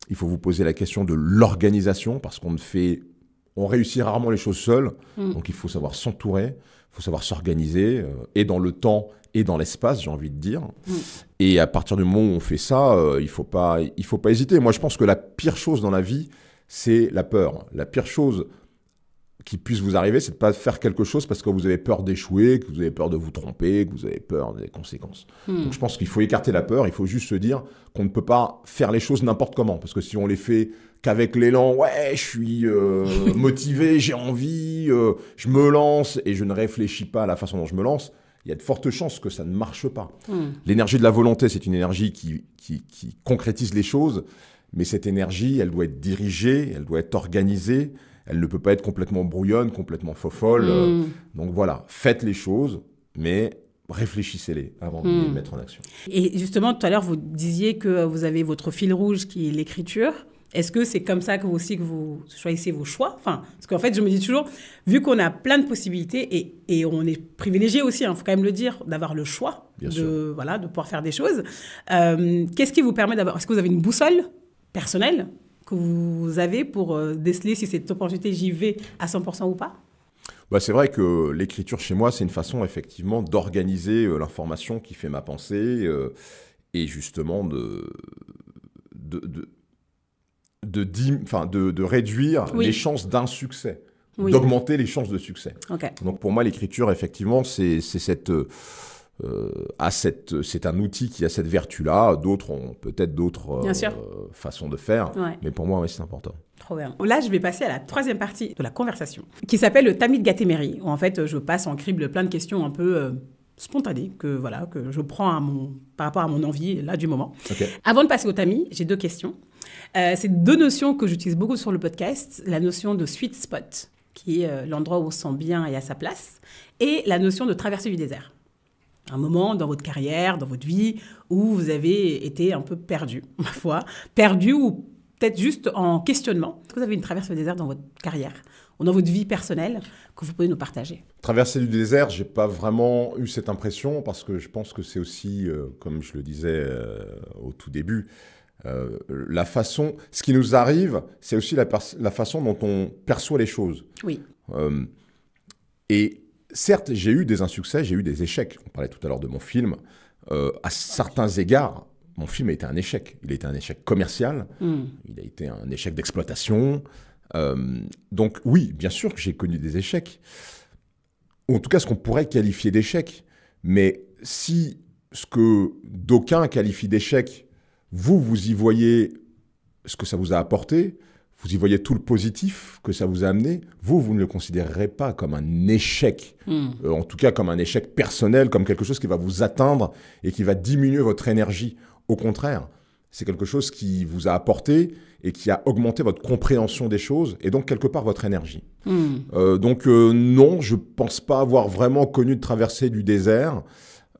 Il faut vous poser la question de l'organisation parce qu'on ne fait, on réussit rarement les choses seules. Mm. Donc, il faut savoir s'entourer, il faut savoir s'organiser euh, et dans le temps et dans l'espace, j'ai envie de dire. Mm. Et à partir du moment où on fait ça, euh, il faut pas, il faut pas hésiter. Moi, je pense que la pire chose dans la vie, c'est la peur. La pire chose qui puisse vous arriver, c'est de pas faire quelque chose parce que vous avez peur d'échouer, que vous avez peur de vous tromper, que vous avez peur des conséquences. Hmm. Donc je pense qu'il faut écarter la peur, il faut juste se dire qu'on ne peut pas faire les choses n'importe comment, parce que si on les fait qu'avec l'élan, ouais, je suis euh, [LAUGHS] motivé, j'ai envie, euh, je me lance, et je ne réfléchis pas à la façon dont je me lance, il y a de fortes chances que ça ne marche pas. Hmm. L'énergie de la volonté, c'est une énergie qui, qui, qui concrétise les choses, mais cette énergie, elle doit être dirigée, elle doit être organisée elle ne peut pas être complètement brouillonne, complètement fofolle. Euh, hmm. donc voilà, faites les choses, mais réfléchissez-les avant de les hmm. mettre en action. Et justement, tout à l'heure, vous disiez que vous avez votre fil rouge qui est l'écriture. Est-ce que c'est comme ça que vous aussi que vous choisissez vos choix enfin, Parce qu'en fait, je me dis toujours, vu qu'on a plein de possibilités et, on est privilégié aussi, il hein, faut quand même le dire, d'avoir le choix de, voilà, de pouvoir faire des choses, euh, qu'est-ce qui vous permet d'avoir... Est-ce que vous avez une boussole personnelle que vous avez pour euh, déceler si cette opportunité, j'y vais à 100% ou pas bah, c'est vrai que l'écriture chez moi, c'est une façon effectivement d'organiser euh, l'information qui fait ma pensée euh, et justement de, de, de, de, de, de réduire les chances d'un succès. D'augmenter les chances de succès. Donc pour moi, l'écriture, effectivement, c'est cette... À euh, cette, c'est un outil qui a cette vertu-là. D'autres ont peut-être d'autres euh, façons de faire, mais pour moi, oui, c'est important. Trop bien. Là, je vais passer à la troisième partie de la conversation, qui s'appelle le tamis de Gatéméry, où en fait, je passe en crible plein de questions un peu euh, spontanées, que, voilà, que je prends à mon, par rapport à mon envie, là, du moment. Avant de passer au tamis, j'ai deux questions. Euh, c'est deux notions que j'utilise beaucoup sur le podcast, la notion de sweet spot, qui est l'endroit où on se sent bien et à sa place, et la notion de traversée du désert un moment dans votre carrière, dans votre vie, où vous avez été un peu perdu, [LAUGHS] ma foi, perdu ou peut-être juste en questionnement. Est-ce que vous avez une traversée du désert dans votre carrière ou dans votre vie personnelle que vous pouvez nous partager Traversée du désert, j'ai pas vraiment eu cette impression parce que je pense que c'est aussi, euh, comme je le disais euh, au tout début, euh, la façon, ce qui nous arrive, c'est aussi la, la, façon dont on perçoit les choses. Oui. et certes, j'ai eu des insuccès, j'ai eu des échecs. On parlait tout à l'heure de mon film. Euh, à certains égards, mon film a été un échec. Il a été un échec commercial, hmm. il a été un échec d'exploitation. Euh, donc oui, bien sûr que j'ai connu des échecs, ou en tout cas ce qu'on pourrait qualifier d'échec. Mais si ce que d'aucuns qualifient d'échec, vous, vous y voyez ce que ça vous a apporté, vous y voyez tout le positif que ça vous a amené, vous, vous ne le considérerez pas comme un échec, hmm. euh, en tout cas comme un échec personnel, comme quelque chose qui va vous atteindre et qui va diminuer votre énergie. Au contraire, c'est quelque chose qui vous a apporté et qui a augmenté votre compréhension des choses et donc quelque part votre énergie. Hmm. Euh, donc euh, non, je ne pense pas avoir vraiment connu de traversée du désert.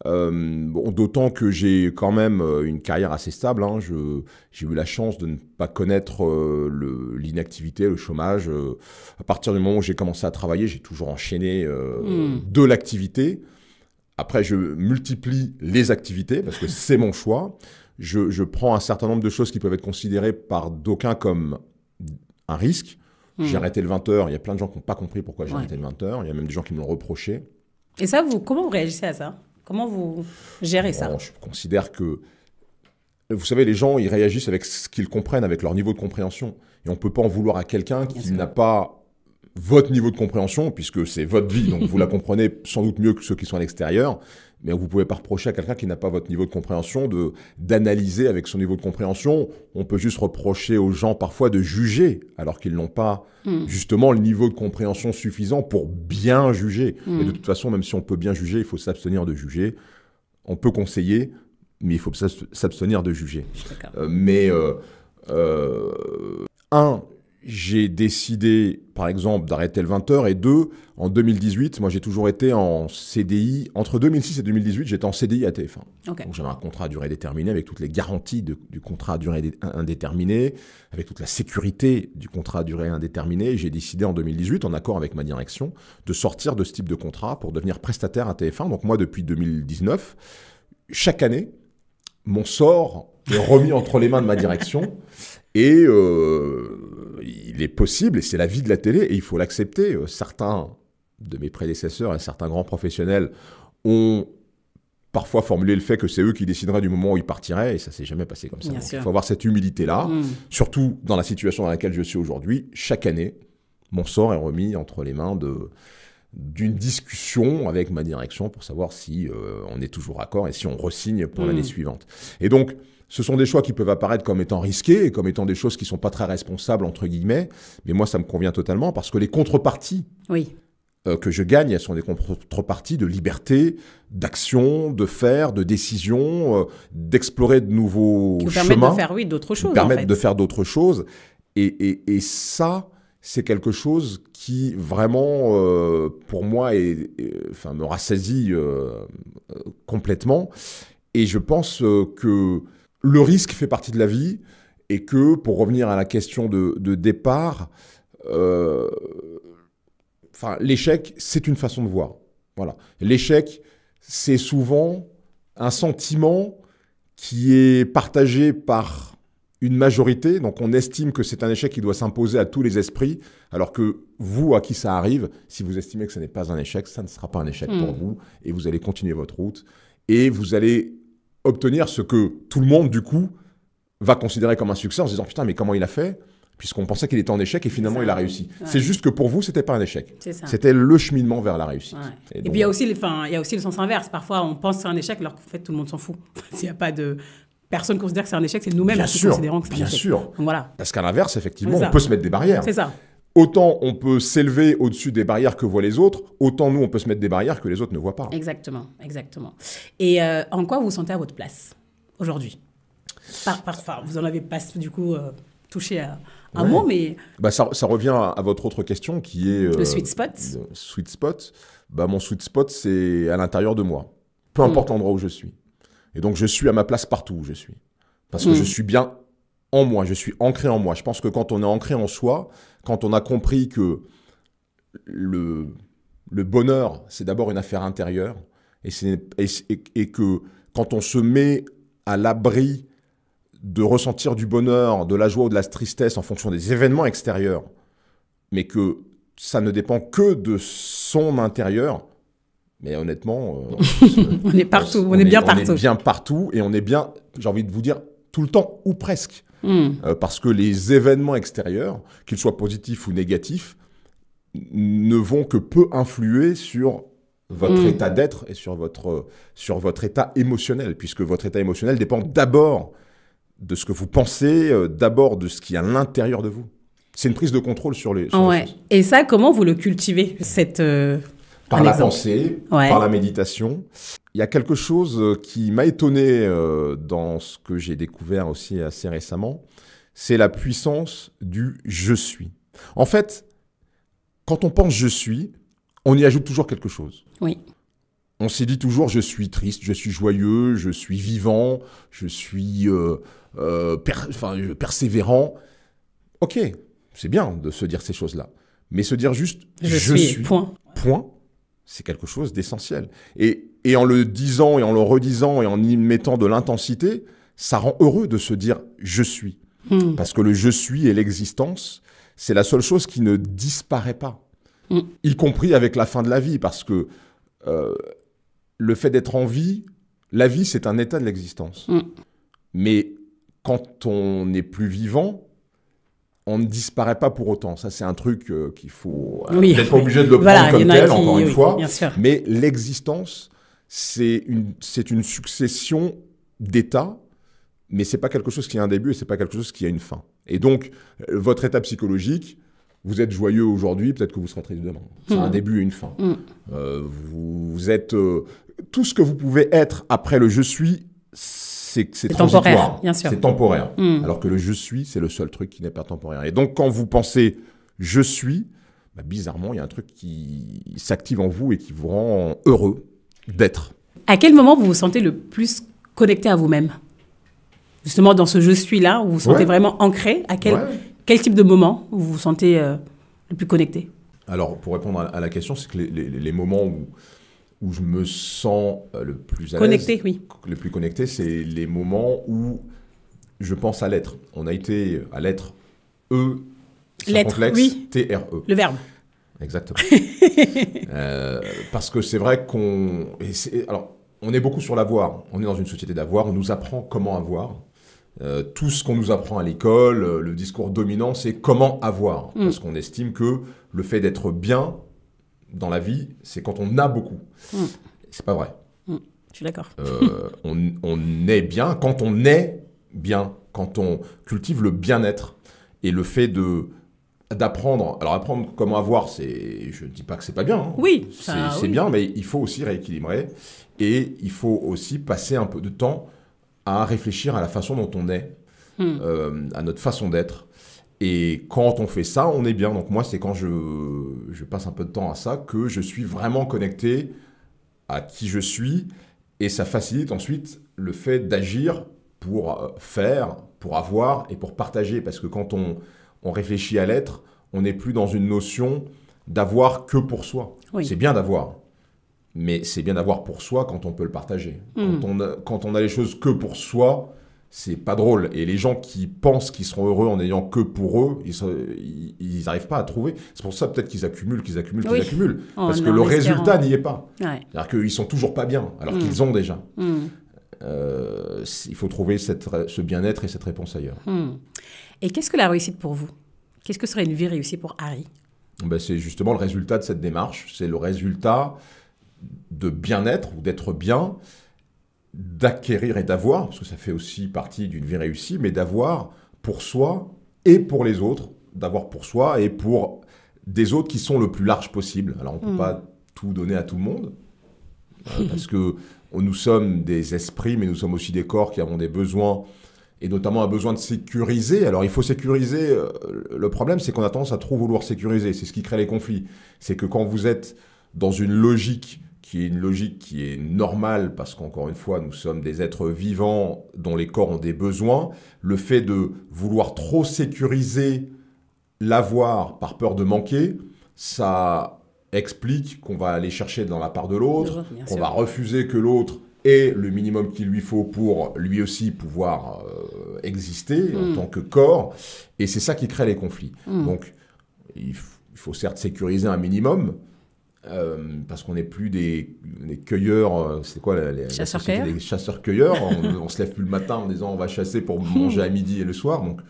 Euh, bon, D'autant que j'ai quand même euh, une carrière assez stable. Hein. J'ai eu la chance de ne pas connaître euh, l'inactivité, le, chômage. à partir du moment où j'ai commencé à travailler, j'ai toujours enchaîné hmm. de l'activité. Après, je multiplie les activités parce que c'est mon choix. Je, prends un certain nombre de choses qui peuvent être considérées par d'aucuns comme un risque. J'ai hmm. arrêté le 20h. Il y a plein de gens qui n'ont pas compris pourquoi j'ai arrêté le 20h. Il y a même des gens qui me l'ont reproché. Et ça, vous, comment vous réagissez à ça Comment vous gérez ça Je considère que, vous savez, les gens, ils réagissent avec ce qu'ils comprennent, avec leur niveau de compréhension. Et on ne peut pas en vouloir à quelqu'un qui n'a pas votre niveau de compréhension, puisque c'est votre vie, donc vous la comprenez sans doute mieux que ceux qui sont à l'extérieur. Mais vous ne pouvez pas reprocher à quelqu'un qui n'a pas votre niveau de compréhension de d'analyser avec son niveau de compréhension. On peut juste reprocher aux gens parfois de juger alors qu'ils n'ont pas hmm. justement le niveau de compréhension suffisant pour bien juger. de hmm. toute façon, même si on peut bien juger, il faut s'abstenir de juger. On peut conseiller, mais il faut s'abstenir de juger. Euh, mais euh, euh, un, j'ai décidé, par exemple, d'arrêter le 20h. Et deux, en 2018, moi j'ai toujours été en CDI. Entre 2006 et 2018, j'étais en CDI à TF1. Donc j'avais un contrat à durée déterminée avec toutes les garanties du contrat à durée indéterminée, avec toute la sécurité du contrat à durée indéterminée. J'ai décidé en 2018, en accord avec ma direction, de sortir de ce type de contrat pour devenir prestataire à TF1. Donc moi, depuis 2019, chaque année, mon sort est remis entre les mains de ma direction. Et euh, il est possible, et c'est la vie de la télé, et il faut l'accepter. Euh, certains de mes prédécesseurs et certains grands professionnels ont parfois formulé le fait que c'est eux qui décideraient du moment où ils partiraient, et ça s'est jamais passé comme ça. Il faut avoir cette humilité-là, mm. surtout dans la situation dans laquelle je suis aujourd'hui. Chaque année, mon sort est remis entre les mains de d'une discussion avec ma direction pour savoir si euh, on est toujours d'accord et si on resigne pour hmm. l'année suivante. Et donc, ce sont des choix qui peuvent apparaître comme étant risqués et comme étant des choses qui sont pas très responsables entre guillemets, mais moi ça me convient totalement parce que les contreparties oui. Euh, que je gagne, elles sont des contreparties de liberté, d'action, de faire, de décision, euh, d'explorer de nouveaux qui permettent de faire oui d'autres choses, permettent de faire d'autres choses, et, et, et ça c'est quelque chose qui vraiment, euh, pour moi, et enfin, me rassasie euh, euh, complètement. Et je pense que le risque fait partie de la vie et que, pour revenir à la question de, départ, l'échec, c'est une façon de voir. Voilà. L'échec, c'est souvent un sentiment qui est partagé par une majorité, donc on estime que c'est un échec qui doit s'imposer à tous les esprits, alors que vous, à qui ça arrive, si vous estimez que ce n'est pas un échec, ça ne sera pas un échec pour hmm. vous, et vous allez continuer votre route, et vous allez obtenir ce que tout le monde, du coup, va considérer comme un succès en se disant, putain, mais comment il a fait Puisqu'on pensait qu'il était en échec et finalement il a réussi. C'est juste que pour vous, c'était pas un échec. C'était le cheminement vers la réussite. Et, puis il y, a aussi, il aussi le sens inverse. Parfois, on pense que c'est un échec alors qu'en fait, tout le monde s'en fout. [LAUGHS] Il n'y a pas de personne considère que c'est un échec, c'est nous-mêmes qui considérons que c'est un échec. Bien sûr. voilà. Parce qu'à l'inverse, effectivement, on peut se mettre des barrières. C'est ça. Autant on peut s'élever au-dessus des barrières que voient les autres, autant nous, on peut se mettre des barrières que les autres ne voient pas. Exactement, exactement. Et euh, en quoi vous vous sentez à votre place aujourd'hui Vous en avez pas, du coup, euh, touché à, un mot, mais... Bah, ça, revient à, votre autre question qui est... Euh, le sweet spot. Le sweet spot. Bah, mon sweet spot, c'est à l'intérieur de moi. Peu importe hmm. l'endroit où je suis. Et donc, je suis à ma place partout où je suis. Parce que hmm. je suis bien en moi, je suis ancré en moi. Je pense que quand on est ancré en soi, quand on a compris que le, bonheur, c'est d'abord une affaire intérieure, et, que quand on se met à l'abri de ressentir du bonheur, de la joie ou de la tristesse en fonction des événements extérieurs, mais que ça ne dépend que de son intérieur, mais honnêtement, on, est partout, on, est, bien partout. On est bien partout et on est bien, j'ai envie de vous dire, tout le temps ou presque. Hmm. Euh, parce que les événements extérieurs, qu'ils soient positifs ou négatifs, ne vont que peu influer sur votre hmm. état d'être et sur votre, sur votre état émotionnel, puisque votre état émotionnel dépend d'abord de ce que vous pensez, euh, d'abord de ce qui est à l'intérieur de vous. C'est une prise de contrôle sur les. choses. ouais. et ça, comment vous le cultivez, cette euh, par la pensée, par la méditation. Il y a quelque chose euh, qui m'a étonné euh, dans ce que j'ai découvert aussi assez récemment, c'est la puissance du je suis. En fait, quand on pense je suis, on y ajoute toujours quelque chose. Oui. On s'est dit toujours je suis triste, je suis joyeux, je suis vivant, je suis euh, persévérant. Ok, c'est bien de se dire ces choses-là, mais se dire juste je, suis, suis, point. point c'est quelque chose d'essentiel. Et, en le disant et en le redisant et en y mettant de l'intensité, ça rend heureux de se dire je suis. Hmm. Parce que le je suis et l'existence, c'est la seule chose qui ne disparaît pas. Hmm. Y compris avec la fin de la vie, parce que euh, le fait d'être en vie, la vie, c'est un état de l'existence. Hmm. Mais quand on n'est plus vivant, on ne disparaît pas pour autant. Ça, c'est un truc euh, qu'il faut euh, oui. être obligé de le comme tel, encore une fois. Mais l'existence, c'est une, une succession d'états, mais c'est pas quelque chose qui a un début et c'est pas quelque chose qui a une fin. Et donc, euh, votre état psychologique, vous êtes joyeux aujourd'hui, peut-être que vous serez triste demain. C'est un hmm. début et une fin. Hmm. vous, vous, êtes tout ce que vous pouvez être après le je suis c'est temporaire, bien sûr. C'est temporaire. Hmm. Alors que le je suis, c'est le seul truc qui n'est pas temporaire. Et donc, quand vous pensez je suis, bah, bizarrement, il y a un truc qui s'active en vous et qui vous rend heureux d'être. À quel moment vous vous sentez le plus connecté à vous-même Justement, dans ce je suis-là, où vous vous sentez vraiment ancré, à quel, quel type de moment vous vous sentez euh, le plus connecté Alors, pour répondre à la question, c'est que les moments où où je me sens euh, le plus connecté, oui. Le plus connecté, c'est les moments où je pense à l'être. On a été à l'être E, complexe, oui. T-R-E. Le verbe. Exactement. [LAUGHS] Euh, parce que c'est vrai qu'on. Alors, on est beaucoup sur l'avoir. On est dans une société d'avoir. On nous apprend comment avoir. Euh, tout ce qu'on nous apprend à l'école, le discours dominant, c'est comment avoir. Mm. Parce qu'on estime que le fait d'être bien, dans la vie, c'est quand on a beaucoup. Mm. C'est pas vrai. Mm. Je suis d'accord. Euh, [LAUGHS] on, est bien quand on est bien, quand on cultive le bien-être et le fait de d'apprendre. Alors apprendre comment avoir, c'est, je ne dis pas que c'est pas bien. Hein. Oui, c'est bien, mais il faut aussi rééquilibrer et il faut aussi passer un peu de temps à réfléchir à la façon dont on est, mm. euh, à notre façon d'être et quand on fait ça, on est bien. Donc moi, c'est quand je, passe un peu de temps à ça que je suis vraiment connecté à qui je suis. Et ça facilite ensuite le fait d'agir pour euh, faire, pour avoir et pour partager. Parce que quand on, réfléchit à l'être, on n'est plus dans une notion d'avoir que pour soi. C'est bien d'avoir. Mais c'est bien d'avoir pour soi quand on peut le partager. Mmh. quand on a les choses que pour soi, c'est pas drôle. Et les gens qui pensent qu'ils seront heureux en n'ayant que pour eux, ils n'arrivent pas à trouver. C'est pour ça peut-être qu'ils accumulent, qu'ils accumulent, qu'ils accumulent. Oh, parce que le résultat n'y est pas. Ouais. C'est-à-dire qu'ils sont toujours pas bien, alors mm. qu'ils ont déjà. Mm. Euh, il faut trouver cette, ce bien-être et cette réponse ailleurs. Mm. Et qu'est-ce que la réussite pour vous Qu'est-ce que serait une vie réussie pour Harry ben, C'est justement le résultat de cette démarche. C'est le résultat de bien-être ou d'être bien, d'acquérir et d'avoir, parce que ça fait aussi partie d'une vie réussie, mais d'avoir pour soi et pour les autres, d'avoir pour soi et pour des autres qui sont le plus large possible. Alors on ne peut mm. pas tout donner à tout le monde, euh, parce que nous sommes des esprits, mais nous sommes aussi des corps qui avons des besoins, et notamment un besoin de sécuriser. Alors il faut sécuriser, euh, le problème c'est qu'on a tendance à trop vouloir sécuriser, c'est ce qui crée les conflits. C'est que quand vous êtes dans une logique qui est une logique qui est normale, parce qu'encore une fois, nous sommes des êtres vivants dont les corps ont des besoins. Le fait de vouloir trop sécuriser l'avoir par peur de manquer, ça explique qu'on va aller chercher dans la part de l'autre, qu'on va refuser que l'autre ait le minimum qu'il lui faut pour lui aussi pouvoir euh, exister en hmm. tant que corps. Et c'est ça qui crée les conflits. Hmm. Donc, il faut certes sécuriser un minimum, euh, parce qu'on n'est plus des, cueilleurs, euh, c'est quoi les chasseurs-cueilleurs [LAUGHS] on, ne se lève plus le matin en disant on va chasser pour [LAUGHS] manger à midi et le soir, donc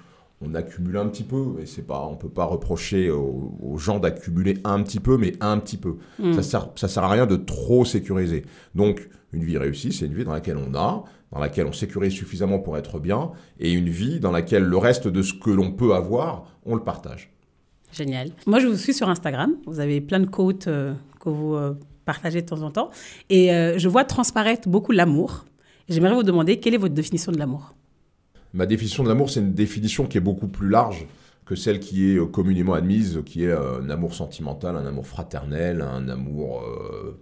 on accumule un petit peu, et c'est pas, on peut pas reprocher aux, gens d'accumuler un petit peu, mais un petit peu. Mm. Ça, sert, sert à rien de trop sécuriser. Donc une vie réussie, c'est une vie dans laquelle on a, dans laquelle on sécurise suffisamment pour être bien, et une vie dans laquelle le reste de ce que l'on peut avoir, on le partage. Génial. Moi, je vous suis sur Instagram. Vous avez plein de quotes euh, que vous euh, partagez de temps en temps. Et euh, je vois transparaître beaucoup l'amour. J'aimerais vous demander quelle est votre définition de l'amour Ma définition de l'amour, c'est une définition qui est beaucoup plus large que celle qui est communément admise, qui est un amour sentimental, un amour fraternel, un amour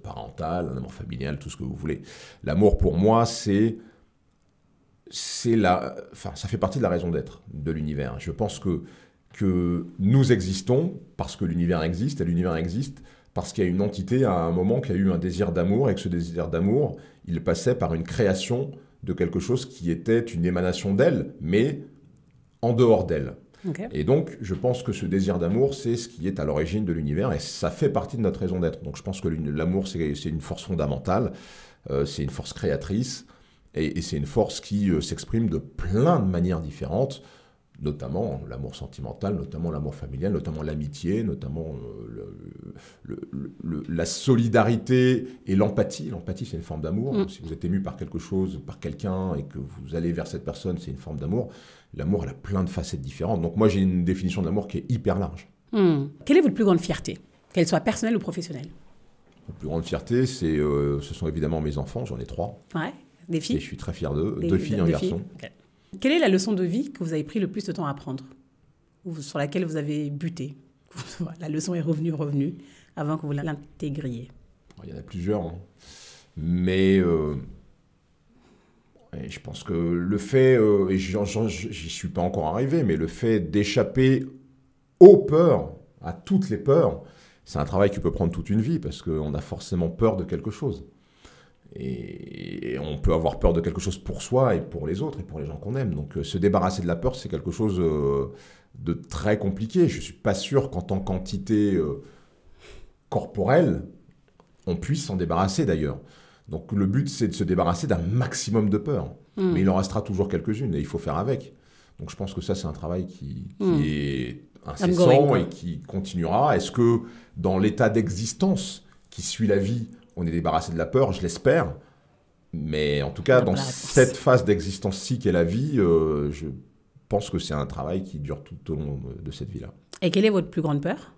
parental, un amour familial, tout ce que vous voulez. L'amour, pour moi, c'est c'est la, enfin, ça fait partie de la raison d'être de l'univers. Je pense que que nous existons parce que l'univers existe, et l'univers existe parce qu'il y a une entité à un moment qui a eu un désir d'amour, et que ce désir d'amour, il passait par une création de quelque chose qui était une émanation d'elle, mais en dehors d'elle. Et donc, je pense que ce désir d'amour, c'est ce qui est à l'origine de l'univers, et ça fait partie de notre raison d'être. Donc, je pense que l'amour, c'est une force fondamentale, euh, c'est une force créatrice, et, c'est une force qui euh, s'exprime de plein de manières différentes notamment l'amour sentimental, notamment l'amour familial, notamment l'amitié, notamment euh, la solidarité et l'empathie. L'empathie, c'est une forme d'amour. Mm. Si vous êtes ému par quelque chose, par quelqu'un, et que vous allez vers cette personne, c'est une forme d'amour. L'amour, elle a plein de facettes différentes. Donc moi, j'ai une définition de l'amour qui est hyper large. Mm. Quelle est votre plus grande fierté, qu'elle soit personnelle ou professionnelle La plus grande fierté, c'est, euh, ce sont évidemment mes enfants. J'en ai trois. Ouais, des filles. Et je suis très fier d'eux. Deux filles, et un garçon. Quelle est la leçon de vie que vous avez pris le plus de temps à apprendre Ou sur laquelle vous avez buté [LAUGHS] La leçon est revenue, revenue, avant que vous l'intégriez. Il y en a plusieurs. Hein. Mais euh, je pense que le fait, euh, et j'y suis pas encore arrivé, mais le fait d'échapper aux peurs, à toutes les peurs, c'est un travail qui peut prendre toute une vie parce qu'on a forcément peur de quelque chose. Et, on peut avoir peur de quelque chose pour soi et pour les autres et pour les gens qu'on aime. Donc euh, se débarrasser de la peur, c'est quelque chose euh, de très compliqué. Je ne suis pas sûr qu'en tant qu'entité euh, corporelle, on puisse s'en débarrasser d'ailleurs. Donc le but, c'est de se débarrasser d'un maximum de peur. Hmm. Mais il en restera toujours quelques-unes et il faut faire avec. Donc je pense que ça, c'est un travail qui, hmm. est incessant et qui continuera. Est-ce que dans l'état d'existence qui suit la vie, on est débarrassé de la peur, je l'espère. Mais en tout cas, dans cette phase d'existence-ci qu'est la vie, euh, je pense que c'est un travail qui dure tout au long de cette vie-là. Et quelle est votre plus grande peur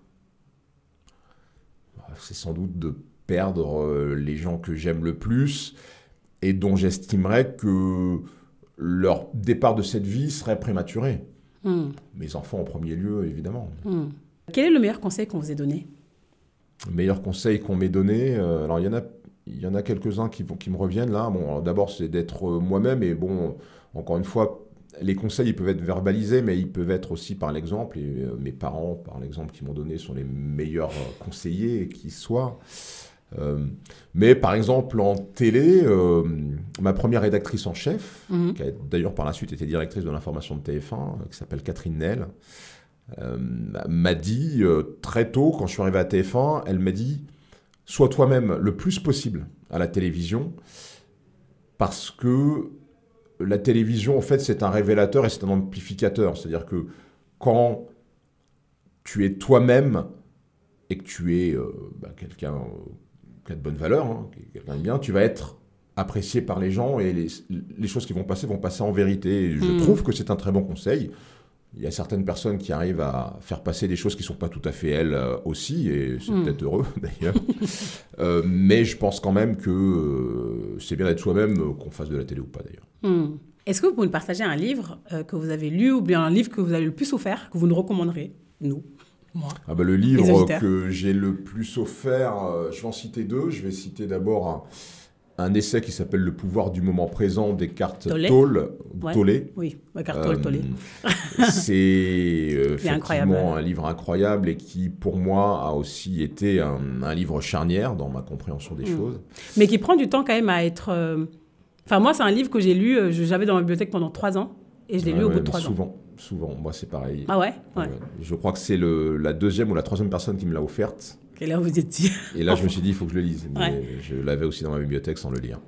bah, C'est sans doute de perdre euh, les gens que j'aime le plus et dont j'estimerais que leur départ de cette vie serait prématuré. Hmm. Mes enfants en premier lieu, évidemment. Hmm. Quel est le meilleur conseil qu'on vous ait donné meilleurs conseils qu'on m'ait donné, euh, alors il y en a, il y en a quelques-uns qui, qui me reviennent là. Bon, d'abord, c'est d'être euh, moi-même et bon, encore une fois, les conseils, ils peuvent être verbalisés, mais ils peuvent être aussi par l'exemple. Et euh, mes parents, par l'exemple, qui m'ont donné, sont les meilleurs conseillers qui soient. mais par exemple, en télé, ma première rédactrice en chef, mmh qui a d'ailleurs par la suite été directrice de l'information de TF1, qui s'appelle Catherine Nel, euh, m'a dit euh, très tôt, quand je suis arrivé à TF1, elle m'a dit Sois toi-même le plus possible à la télévision, parce que la télévision, en fait, c'est un révélateur et c'est un amplificateur. C'est-à-dire que quand tu es toi-même et que tu es euh, bah, quelqu'un qui a de bonnes valeurs, hein, quelqu'un de bien, tu vas être apprécié par les gens et les, choses qui vont passer vont passer en vérité. je hmm. trouve que c'est un très bon conseil il y a certaines personnes qui arrivent à faire passer des choses qui ne sont pas tout à fait elles euh, aussi, et c'est hmm. peut-être heureux [LAUGHS] d'ailleurs. Euh, mais je pense quand même que euh, c'est bien d'être soi-même, qu'on fasse de la télé ou pas d'ailleurs. Hmm. Est-ce que vous pouvez nous partager un livre que vous avez lu ou bien un livre que vous avez le plus offert, que vous nous recommanderez, nous moi, ah bah, le livre que j'ai le plus offert, je vais en citer deux. Je vais citer d'abord un essai qui s'appelle Le pouvoir du moment présent des cartes Tolles. Oui, la carte euh, [LAUGHS] C'est euh, effectivement un livre incroyable et qui, pour moi, a aussi été un, livre charnière dans ma compréhension des hmm. choses. Mais qui prend du temps quand même à être. Euh, enfin, moi, c'est un livre que j'ai lu, euh, j'avais dans ma bibliothèque pendant trois ans et je l'ai lu au bout de trois ans. Souvent, souvent, moi, c'est pareil. Ah ouais, Je crois que c'est la deuxième ou la troisième personne qui me l'a offerte. Et là, vous Et là, je me suis dit, il faut que je le lise. je l'avais aussi dans ma bibliothèque sans le lire.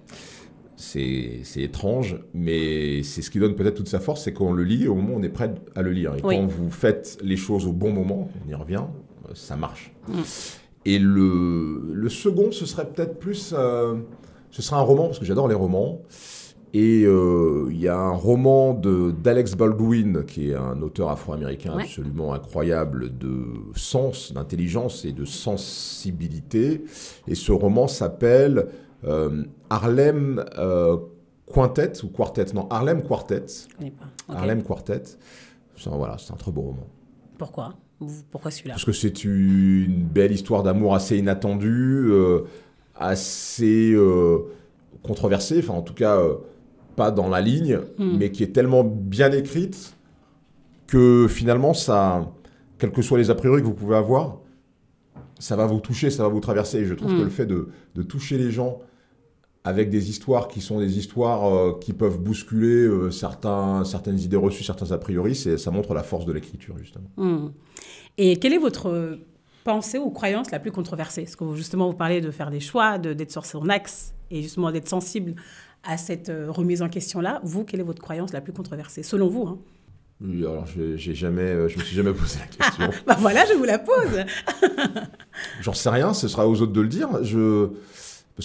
C'est étrange, mais c'est ce qui donne peut-être toute sa force, c'est qu'on le lit au moment où on est prêt à le lire. Et quand vous faites les choses au bon moment, on y revient, euh, ça marche. Mm. Et le, le, second, ce serait peut-être plus. Euh, ce serait un roman, parce que j'adore les romans. Et euh, il y a un roman d'Alex Baldwin, qui est un auteur afro-américain absolument incroyable de sens, d'intelligence et de sensibilité. Et ce roman s'appelle euh, Harlem euh, Quintet, ou Quartet, non, Harlem Quartet. Harlem Quartet. voilà, c'est un très beau roman. Pourquoi Pourquoi celui-là Parce que c'est une belle histoire d'amour assez inattendue, assez controversée, enfin en tout cas pas dans la ligne, hmm. mais qui est tellement bien écrite que finalement, ça, quels que soient les a priori que vous pouvez avoir, ça va vous toucher, ça va vous traverser. je trouve que hmm. le fait de, toucher les gens avec des histoires qui sont des histoires euh, qui peuvent bousculer euh, certains, certaines idées reçues, certains a priori, ça montre la force de l'écriture, justement. Hmm. Et quelle est votre pensée ou croyance la plus controversée Parce que justement, vous parlez de faire des choix, d'être de, sur son axe et justement d'être sensible à cette euh, remise en question-là. Vous, quelle est votre croyance la plus controversée, selon vous hein oui, alors je, j'ai jamais, euh, je me suis jamais posé la question. [LAUGHS] bah voilà, je vous la pose. [LAUGHS] J'en sais rien, ce sera aux autres de le dire. Je...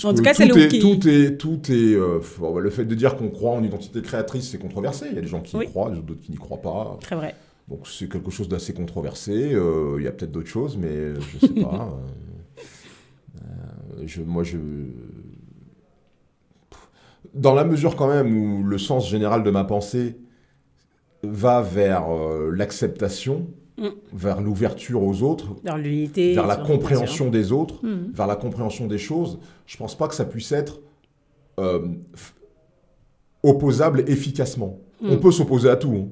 en tout cas, c'est le tout est, tout est, euh, bah, le fait de dire qu'on croit en identité créatrice, c'est controversé. Il y a des gens qui y croient, d'autres qui n'y croient pas. Très vrai. Donc c'est quelque chose d'assez controversé. il y a peut-être d'autres choses, mais je ne sais [LAUGHS] pas. je, moi, je, dans la mesure quand même où le sens général de ma pensée va vers euh, l'acceptation, mm. vers l'ouverture aux autres, vers l'unité, vers la compréhension des autres, mm. vers la compréhension des choses, je pense pas que ça puisse être euh, opposable efficacement. Mm. On peut s'opposer à tout. Hein.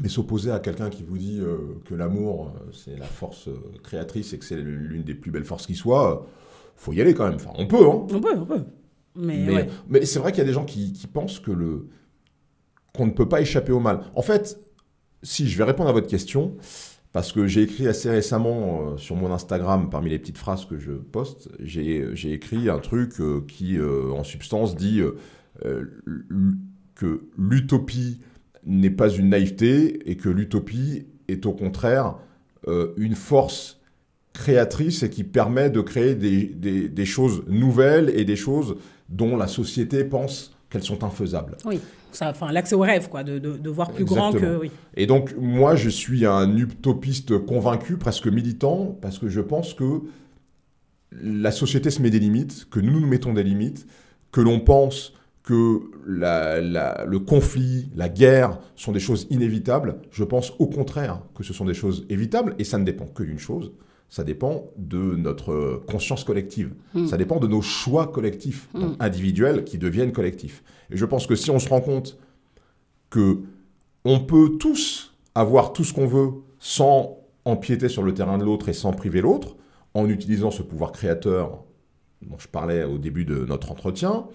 Mais s'opposer à quelqu'un qui vous dit euh, que l'amour, c'est la force créatrice et que c'est l'une des plus belles forces qui soit, faut y aller quand même. Enfin, on peut, hein On peut, on peut. Mais, mais, c'est vrai qu'il y a des gens qui, qui pensent que le qu'on ne peut pas échapper au mal. En fait, si je vais répondre à votre question, parce que j'ai écrit assez récemment euh, sur mon Instagram, parmi les petites phrases que je poste, j'ai écrit un truc euh, qui, euh, en substance, dit que l'utopie n'est pas une naïveté et que l'utopie est au contraire une force créatrice et qui permet de créer des, des, choses nouvelles et des choses dont la société pense qu'elles sont infaisables. Oui, enfin, l'accès au rêve, quoi, de, de, voir plus grand que... Oui. Et donc, moi, je suis un utopiste convaincu, presque militant, parce que je pense que la société se met des limites, que nous nous mettons des limites, que l'on pense que la, la, le conflit, la guerre sont des choses inévitables. Je pense au contraire que ce sont des choses évitables, et ça ne dépend que d'une chose, ça dépend de notre euh, conscience collective, hmm. ça dépend de nos choix collectifs, hmm. individuels, qui deviennent collectifs. Et je pense que si on se rend compte que on peut tous avoir tout ce qu'on veut sans empiéter sur le terrain de l'autre et sans priver l'autre, en utilisant ce pouvoir créateur dont je parlais au début de notre entretien,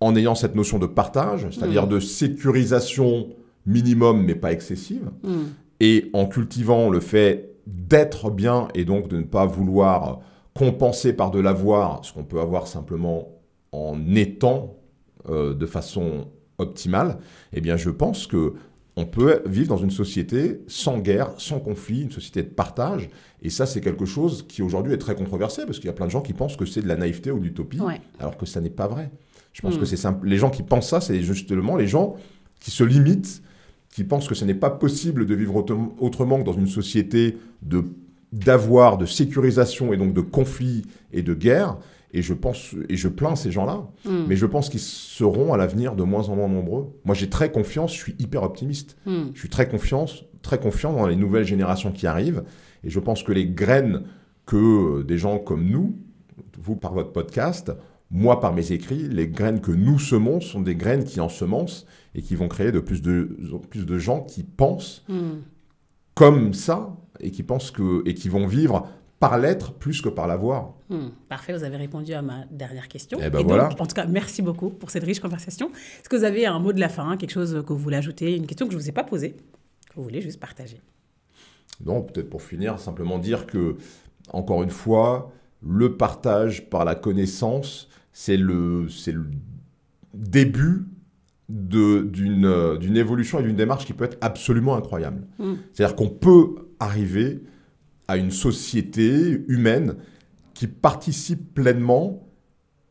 en ayant cette notion de partage, c'est-à-dire hmm. de sécurisation minimum mais pas excessive, et en cultivant le fait d'être bien et donc de ne pas vouloir compenser par de l'avoir ce qu'on peut avoir simplement en étant euh, de façon optimale, eh bien je pense que on peut vivre dans une société sans guerre, sans conflit, une société de partage. Et ça, c'est quelque chose qui aujourd'hui est très controversé parce qu'il y a plein de gens qui pensent que c'est de la naïveté ou de l'utopie, alors que ça n'est pas vrai. Je pense que mm. c'est Les gens qui pensent ça, c'est justement les gens qui se limitent qui pensent que ce n'est pas possible de vivre autrement que dans une société de d'avoir, de sécurisation et donc de conflits et de guerres. Et je pense et je plains ces gens-là, hmm. mais je pense qu'ils seront à l'avenir de moins en moins nombreux. Moi, j'ai très confiance, je suis hyper optimiste. Hmm. Je suis très très confiant dans les nouvelles générations qui arrivent. Et je pense que les graines que des gens comme nous, vous par votre podcast, moi, par mes écrits, les graines que nous semons sont des graines qui ensemencent et qui vont créer de plus de, plus de gens qui pensent hmm. comme ça et qui pensent que et qui vont vivre par l'être plus que par l'avoir. Hmm. parfait, vous avez répondu à ma dernière question. Eh ben en tout cas, merci beaucoup pour cette riche conversation. Est-ce que vous avez un mot de la fin, quelque chose que vous voulez ajouter, une question que je ne vous ai pas posée, que vous voulez juste partager Non, peut-être pour finir, simplement dire que, encore une fois, le partage par la connaissance, c'est le, le début euh, d'une évolution et d'une démarche qui peut être absolument incroyable. Mm. C'est-à-dire qu'on peut arriver à une société humaine qui participe pleinement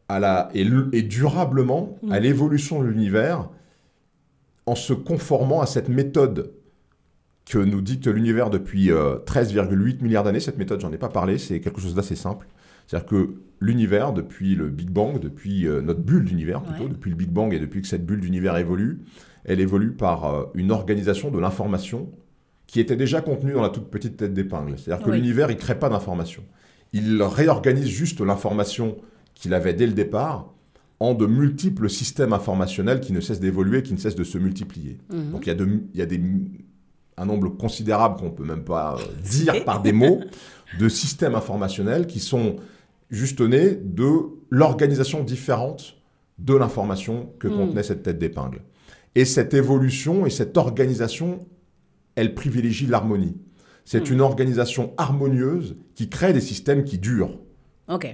à la, et, durablement mm. à l'évolution de l'univers en se conformant à cette méthode que nous dicte l'univers depuis 13,8 euh, milliards d'années. Cette méthode, j'en ai pas parlé, c'est quelque chose d'assez simple. C'est-à-dire que l'univers, depuis le Big Bang, depuis euh, notre bulle d'univers plutôt, depuis le Big Bang et depuis que cette bulle d'univers évolue, elle évolue par euh, une organisation de l'information qui était déjà contenue dans la toute petite tête d'épingle. C'est-à-dire que l'univers, il ne crée pas d'information. Il réorganise juste l'information qu'il avait dès le départ en de multiples systèmes informationnels qui ne cessent d'évoluer, qui ne cessent de se multiplier. Mhm. Donc il y a, de, un nombre considérable qu'on ne peut même pas euh, dire [LAUGHS] par des mots de systèmes informationnels qui sont juste née de l'organisation différente de l'information que hmm. contenait cette tête d'épingle. Et cette évolution et cette organisation, elle privilégie l'harmonie. C'est hmm. une organisation harmonieuse qui crée des systèmes qui durent.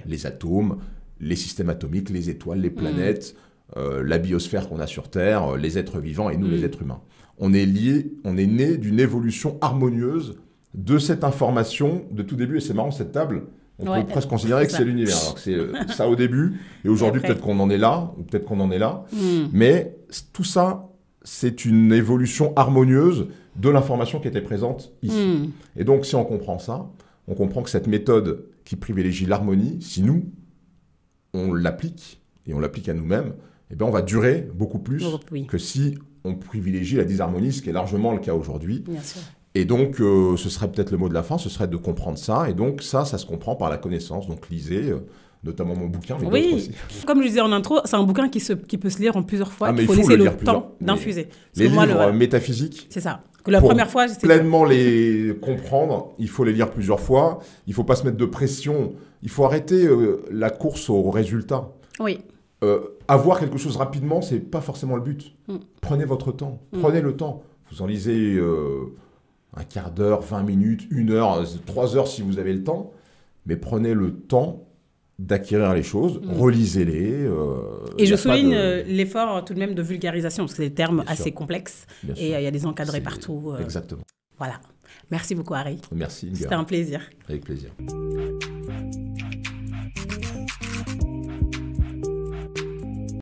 Les atomes, les systèmes atomiques, les étoiles, les hmm. planètes, euh, la biosphère qu'on a sur Terre, euh, les êtres vivants et nous les êtres humains. On est lié, on est né d'une évolution harmonieuse de cette information de tout début. Et c'est marrant, cette table, on peut presque considérer que c'est l'univers. Alors c'est euh, ça au début, et aujourd'hui peut-être qu'on en est là, ou peut-être qu'on en est là, hmm. mais tout ça, c'est une évolution harmonieuse de l'information qui était présente ici. Hmm. Et donc si on comprend ça, on comprend que cette méthode qui privilégie l'harmonie, si nous, on l'applique, et on l'applique à nous-mêmes, eh bien on va durer beaucoup plus que si on privilégie la disharmonie, ce qui est largement le cas aujourd'hui. Et donc, euh, ce serait peut-être le mot de la fin, ce serait de comprendre ça. Et donc, ça, ça se comprend par la connaissance. Donc, lisez, euh, notamment mon bouquin. oui, comme je disais en intro, c'est un bouquin qui, se, qui peut se lire en plusieurs fois. Ah, il faut, laisser le, temps d'infuser. Les livres le... métaphysiques. C'est ça. Que la première fois, pleinement les comprendre, il faut les lire plusieurs fois. Il faut pas se mettre de pression. Il faut arrêter euh, la course au résultat Oui. avoir quelque chose rapidement, c'est pas forcément le but. Mm. Prenez votre temps. Mm. Prenez le temps. Vous en lisez un quart d'heure, 20 minutes, une heure, trois heures si vous avez le temps, mais prenez le temps d'acquérir les choses, mm. relisez-les. Euh, et je souligne euh, l'effort tout de même de vulgarisation, parce que c'est des termes assez complexes, et euh, il y a des encadrés partout. Exactement. Voilà. Merci beaucoup, Harry. Merci. C'était un plaisir. Avec plaisir.